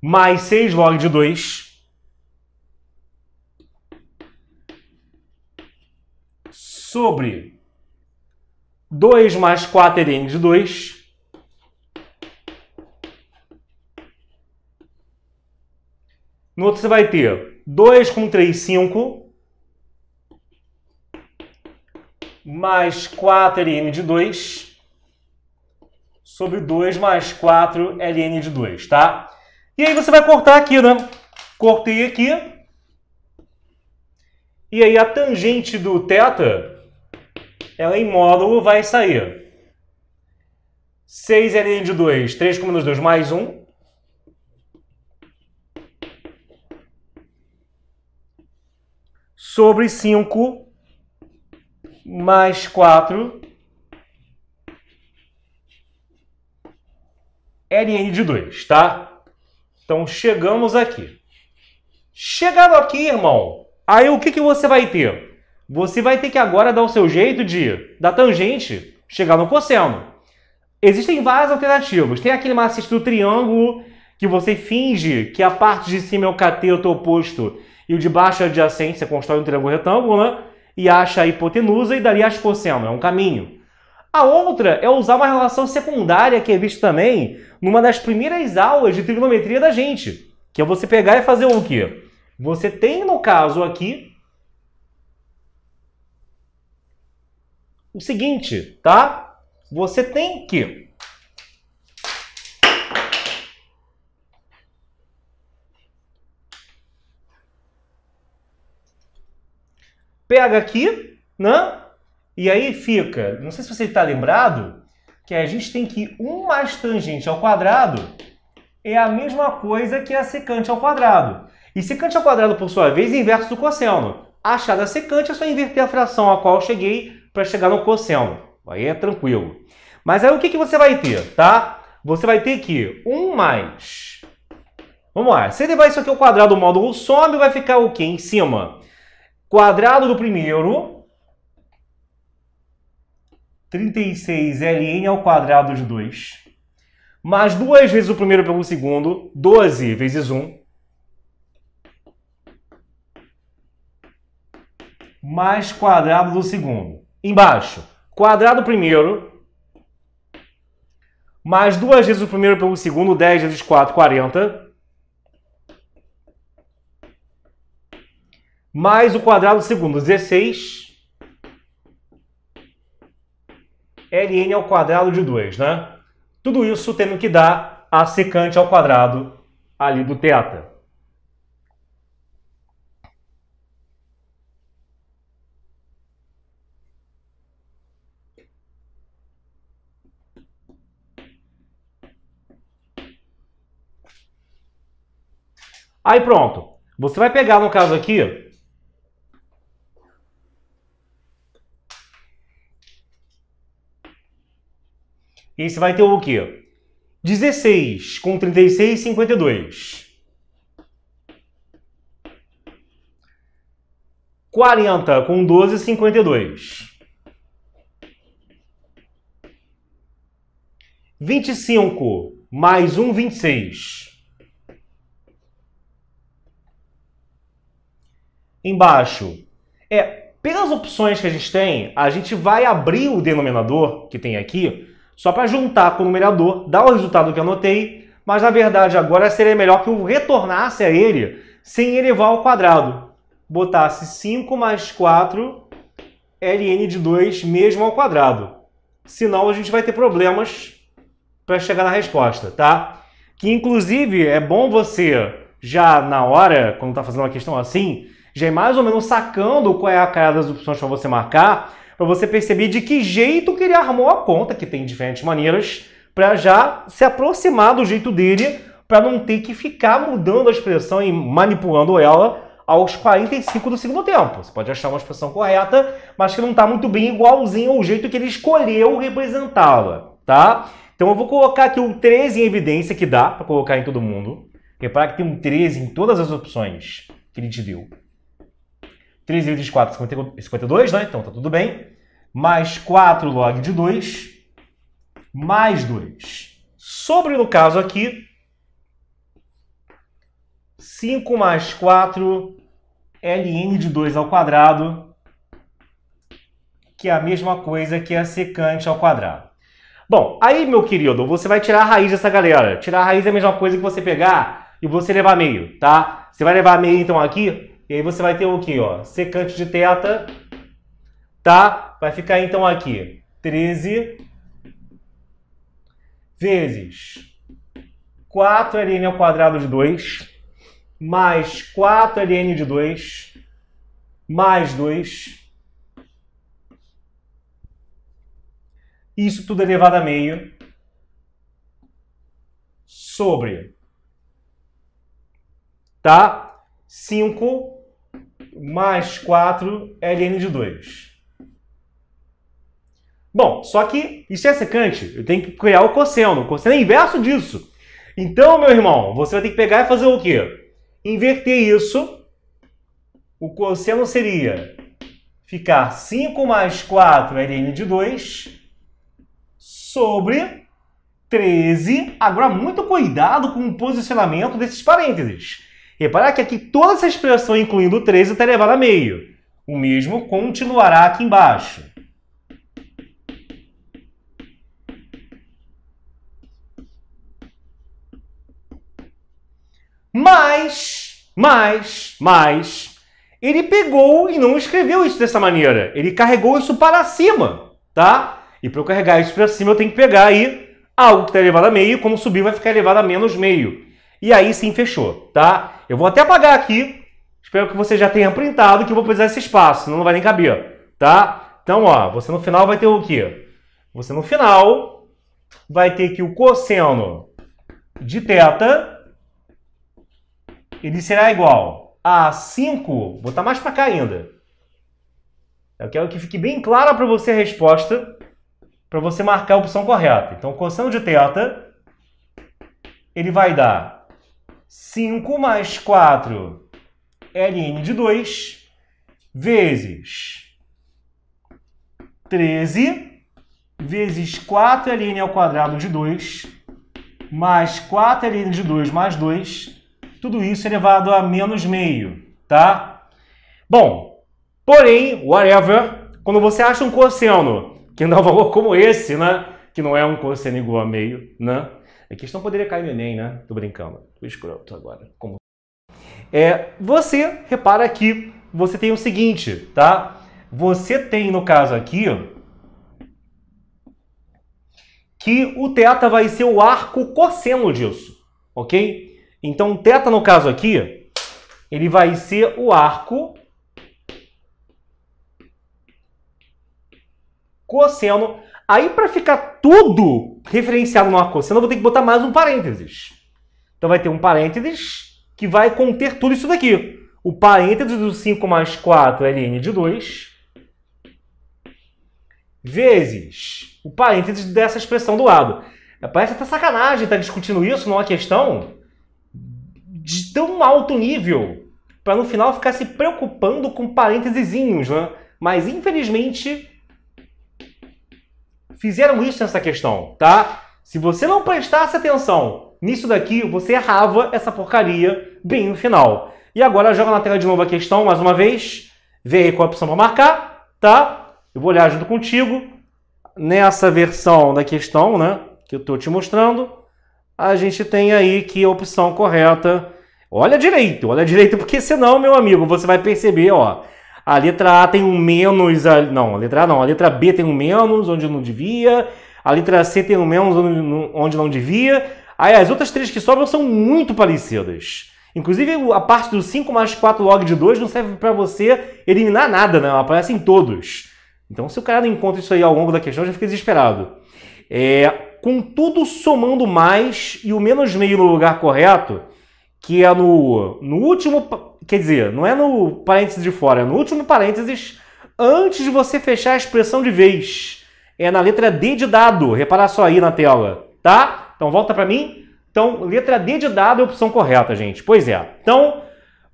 mais 6 log de 2, sobre 2 mais 4ln é de 2, No outro você vai ter 2 com 3, 5. mais 4ln de 2 sobre 2 mais 4ln de 2, tá? E aí você vai cortar aqui, né? Cortei aqui. E aí a tangente do θ, ela em módulo vai sair 6ln de 2, 3 com menos 2 mais 1, sobre 5 mais 4 ln de 2, tá? Então, chegamos aqui. Chegado aqui, irmão, aí o que, que você vai ter? Você vai ter que agora dar o seu jeito de, da tangente, chegar no cosseno. Existem várias alternativas. Tem aquele macete do triângulo, que você finge que a parte de cima é o cateto oposto e o de baixo é adjacente, você constrói um triângulo retângulo, né? e acha a hipotenusa e dali acha o cosseno. É um caminho. A outra é usar uma relação secundária que é vista também numa das primeiras aulas de trigonometria da gente, que é você pegar e fazer o quê? Você tem, no caso aqui, o seguinte, tá? Você tem que pega aqui, né? E aí fica, não sei se você está lembrado, que a gente tem que 1 mais tangente ao quadrado é a mesma coisa que a secante ao quadrado. E secante ao quadrado, por sua vez, é inverso do cosseno. Achada a secante é só inverter a fração a qual eu cheguei para chegar no cosseno. Aí é tranquilo. Mas aí o que, que você vai ter, tá? Você vai ter que 1 mais... Vamos lá. Se ele vai isso aqui ao quadrado, o módulo some, vai ficar o quê? Em cima Quadrado do primeiro, 36ln ao quadrado de 2, mais duas vezes o primeiro pelo segundo, 12 vezes 1, mais quadrado do segundo. Embaixo, quadrado primeiro, mais duas vezes o primeiro pelo segundo, 10 vezes 4, 40, mais o quadrado segundo, 16 ln ao quadrado de 2, né? Tudo isso tendo que dar a secante ao quadrado ali do teta. Aí pronto. Você vai pegar, no caso aqui, E aí você vai ter o quê? 16 com 36, 52. 40 com 12, 52. 25 mais 1, 26. Embaixo. É, pelas opções que a gente tem, a gente vai abrir o denominador que tem aqui só para juntar com o numerador, dar o resultado que anotei, mas na verdade agora seria melhor que eu retornasse a ele sem elevar ao quadrado. Botasse 5 mais 4 ln de 2 mesmo ao quadrado. Senão a gente vai ter problemas para chegar na resposta, tá? Que inclusive é bom você já na hora, quando está fazendo uma questão assim, já ir mais ou menos sacando qual é a cara das opções para você marcar, para você perceber de que jeito que ele armou a conta, que tem diferentes maneiras, para já se aproximar do jeito dele, para não ter que ficar mudando a expressão e manipulando ela aos 45 do segundo tempo. Você pode achar uma expressão correta, mas que não está muito bem igualzinho ao jeito que ele escolheu representá-la, tá? Então eu vou colocar aqui o 13 em evidência que dá para colocar em todo mundo. Repara que tem um 13 em todas as opções que ele te deu. 3 vezes 4 52, né? Então tá tudo bem. Mais 4 log de 2, mais 2. Sobre, no caso aqui, 5 mais 4, ln de 2 ao quadrado, que é a mesma coisa que a secante ao quadrado. Bom, aí, meu querido, você vai tirar a raiz dessa galera. Tirar a raiz é a mesma coisa que você pegar e você levar meio, tá? Você vai levar meio, então, aqui, e aí você vai ter o que, ó, secante de teta, tá? Vai ficar então aqui 13 vezes 4ln ao quadrado de 2 mais 4ln de 2 mais 2. Isso tudo é elevado a meio sobre tá? 5 mais 4 ln de 2. Bom, só que isso é secante, eu tenho que criar o cosseno. O cosseno é inverso disso. Então, meu irmão, você vai ter que pegar e fazer o quê? Inverter isso. O cosseno seria ficar 5 mais 4 ln de 2 sobre 13. Agora, muito cuidado com o posicionamento desses parênteses. Reparar que aqui toda essa expressão, incluindo o 3, está elevada a meio. O mesmo continuará aqui embaixo. Mas, mas, mas, ele pegou e não escreveu isso dessa maneira. Ele carregou isso para cima, tá? E para eu carregar isso para cima, eu tenho que pegar aí algo que está elevado a meio, como subir vai ficar elevado a menos meio. E aí sim fechou, tá? Eu vou até apagar aqui. Espero que você já tenha printado, que eu vou precisar desse espaço, senão não vai nem caber, tá? Então, ó, você no final vai ter o quê? Você no final vai ter que o cosseno de θ ele será igual a 5, vou botar mais para cá ainda. Eu quero que fique bem clara para você a resposta, para você marcar a opção correta. Então, o cosseno de θ ele vai dar 5 mais 4 ln de 2 vezes 13 vezes 4 ln ao quadrado de 2 mais 4 ln de 2 mais 2, tudo isso elevado a menos meio, tá? Bom, porém, whatever, quando você acha um cosseno que dá é um valor como esse, né? Que não é um cosseno igual a meio, né? A é questão poderia cair no Enem, né? Tô brincando. Tô escroto agora. Como... É, você repara aqui. você tem o seguinte, tá? Você tem, no caso aqui, que o θ vai ser o arco cosseno disso, ok? Então, θ, no caso aqui, ele vai ser o arco cosseno. Aí, para ficar tudo referenciado numa cossena, eu vou ter que botar mais um parênteses. Então vai ter um parênteses que vai conter tudo isso daqui. O parênteses do 5 mais 4 é ln de 2 vezes o parênteses dessa expressão do lado. É, parece até sacanagem estar tá discutindo isso numa questão de tão alto nível, para no final ficar se preocupando com parênteses, né? Mas infelizmente fizeram isso nessa questão, tá? Se você não prestasse atenção nisso daqui, você errava essa porcaria bem no final. E agora joga na tela de novo a questão, mais uma vez. Vê aí qual a opção para marcar, tá? Eu vou olhar junto contigo. Nessa versão da questão, né, que eu estou te mostrando, a gente tem aí que a opção correta... Olha direito, olha direito, porque senão, meu amigo, você vai perceber, ó... A letra A tem um menos. Não, a letra A não. A letra B tem um menos onde não devia. A letra C tem um menos onde não devia. Aí as outras três que sobram são muito parecidas. Inclusive, a parte do 5 mais 4 log de 2 não serve para você eliminar nada, né? Aparecem todos. Então, se o cara não encontra isso aí ao longo da questão, já fica desesperado. É, com tudo somando mais e o menos meio no lugar correto, que é no, no último, quer dizer, não é no parênteses de fora, é no último parênteses antes de você fechar a expressão de vez. É na letra D de dado, repara só aí na tela, tá? Então volta para mim. Então, letra D de dado é a opção correta, gente. Pois é. Então,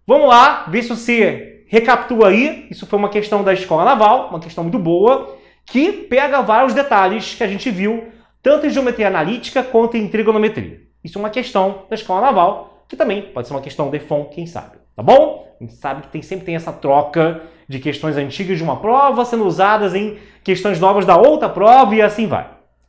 vamos lá, ver se você recapitula aí. Isso foi uma questão da escola naval, uma questão muito boa, que pega vários detalhes que a gente viu, tanto em geometria analítica quanto em trigonometria. Isso é uma questão da escola naval, que também pode ser uma questão de FOM, quem sabe, tá bom? A gente sabe que tem, sempre tem essa troca de questões antigas de uma prova sendo usadas em questões novas da outra prova e assim vai.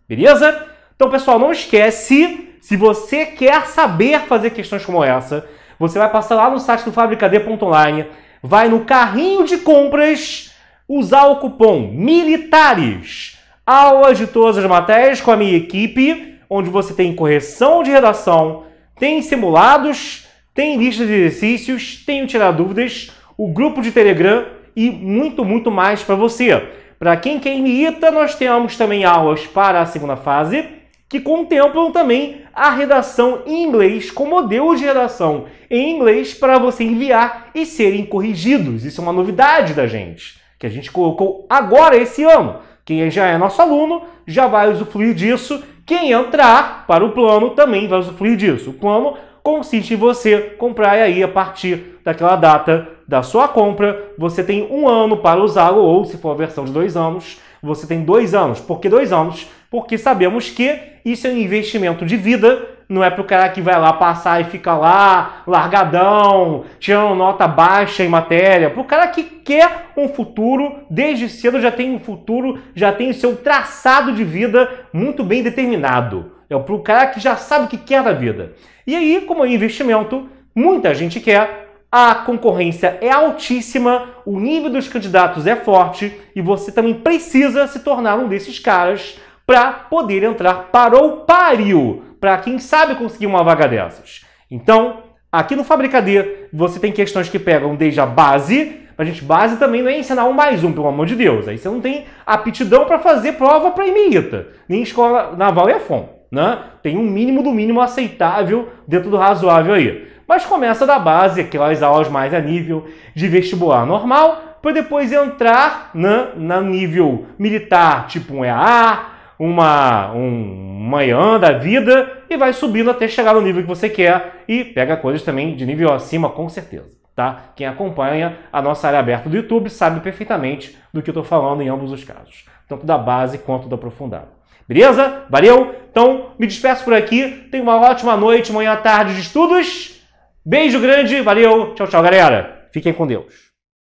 Beleza? Então, pessoal, não esquece, se você quer saber fazer questões como essa, você vai passar lá no site do fabricad.online, vai no carrinho de compras, usar o cupom MILITARES, aulas de todas as matérias com a minha equipe, onde você tem correção de redação, tem simulados, tem listas de exercícios, tem o Tirar Dúvidas, o grupo de Telegram e muito, muito mais para você. Para quem quer imita, nós temos também aulas para a segunda fase, que contemplam também a redação em inglês, com modelo de redação em inglês para você enviar e serem corrigidos. Isso é uma novidade da gente, que a gente colocou agora esse ano. Quem já é nosso aluno já vai usufruir disso. Quem entrar para o plano também vai usufruir disso. O plano consiste em você comprar aí a partir daquela data da sua compra. Você tem um ano para usá-lo, ou se for a versão de dois anos, você tem dois anos. Por que dois anos? Porque sabemos que isso é um investimento de vida não é pro cara que vai lá passar e fica lá, largadão, tirando nota baixa em matéria. Pro cara que quer um futuro, desde cedo já tem um futuro, já tem o seu traçado de vida muito bem determinado. É pro cara que já sabe o que quer da vida. E aí, como é investimento, muita gente quer, a concorrência é altíssima, o nível dos candidatos é forte e você também precisa se tornar um desses caras para poder entrar para o páreo para quem sabe conseguir uma vaga dessas. Então, aqui no FabricaD, você tem questões que pegam desde a base, a gente base também não é ensinar um mais um, pelo amor de Deus. Aí você não tem aptidão para fazer prova para IMEITA, nem escola naval e AFOM, né? Tem um mínimo do mínimo aceitável dentro do razoável aí. Mas começa da base, aquelas aulas mais a nível de vestibular normal, para depois entrar na, né, na nível militar, tipo um EAA, uma, um manhã da vida e vai subindo até chegar no nível que você quer e pega coisas também de nível acima, com certeza. Tá? Quem acompanha a nossa área aberta do YouTube sabe perfeitamente do que eu estou falando em ambos os casos, tanto da base quanto da aprofundada Beleza? Valeu? Então, me despeço por aqui. Tenha uma ótima noite, manhã, tarde de estudos. Beijo grande, valeu. Tchau, tchau, galera. Fiquem com Deus.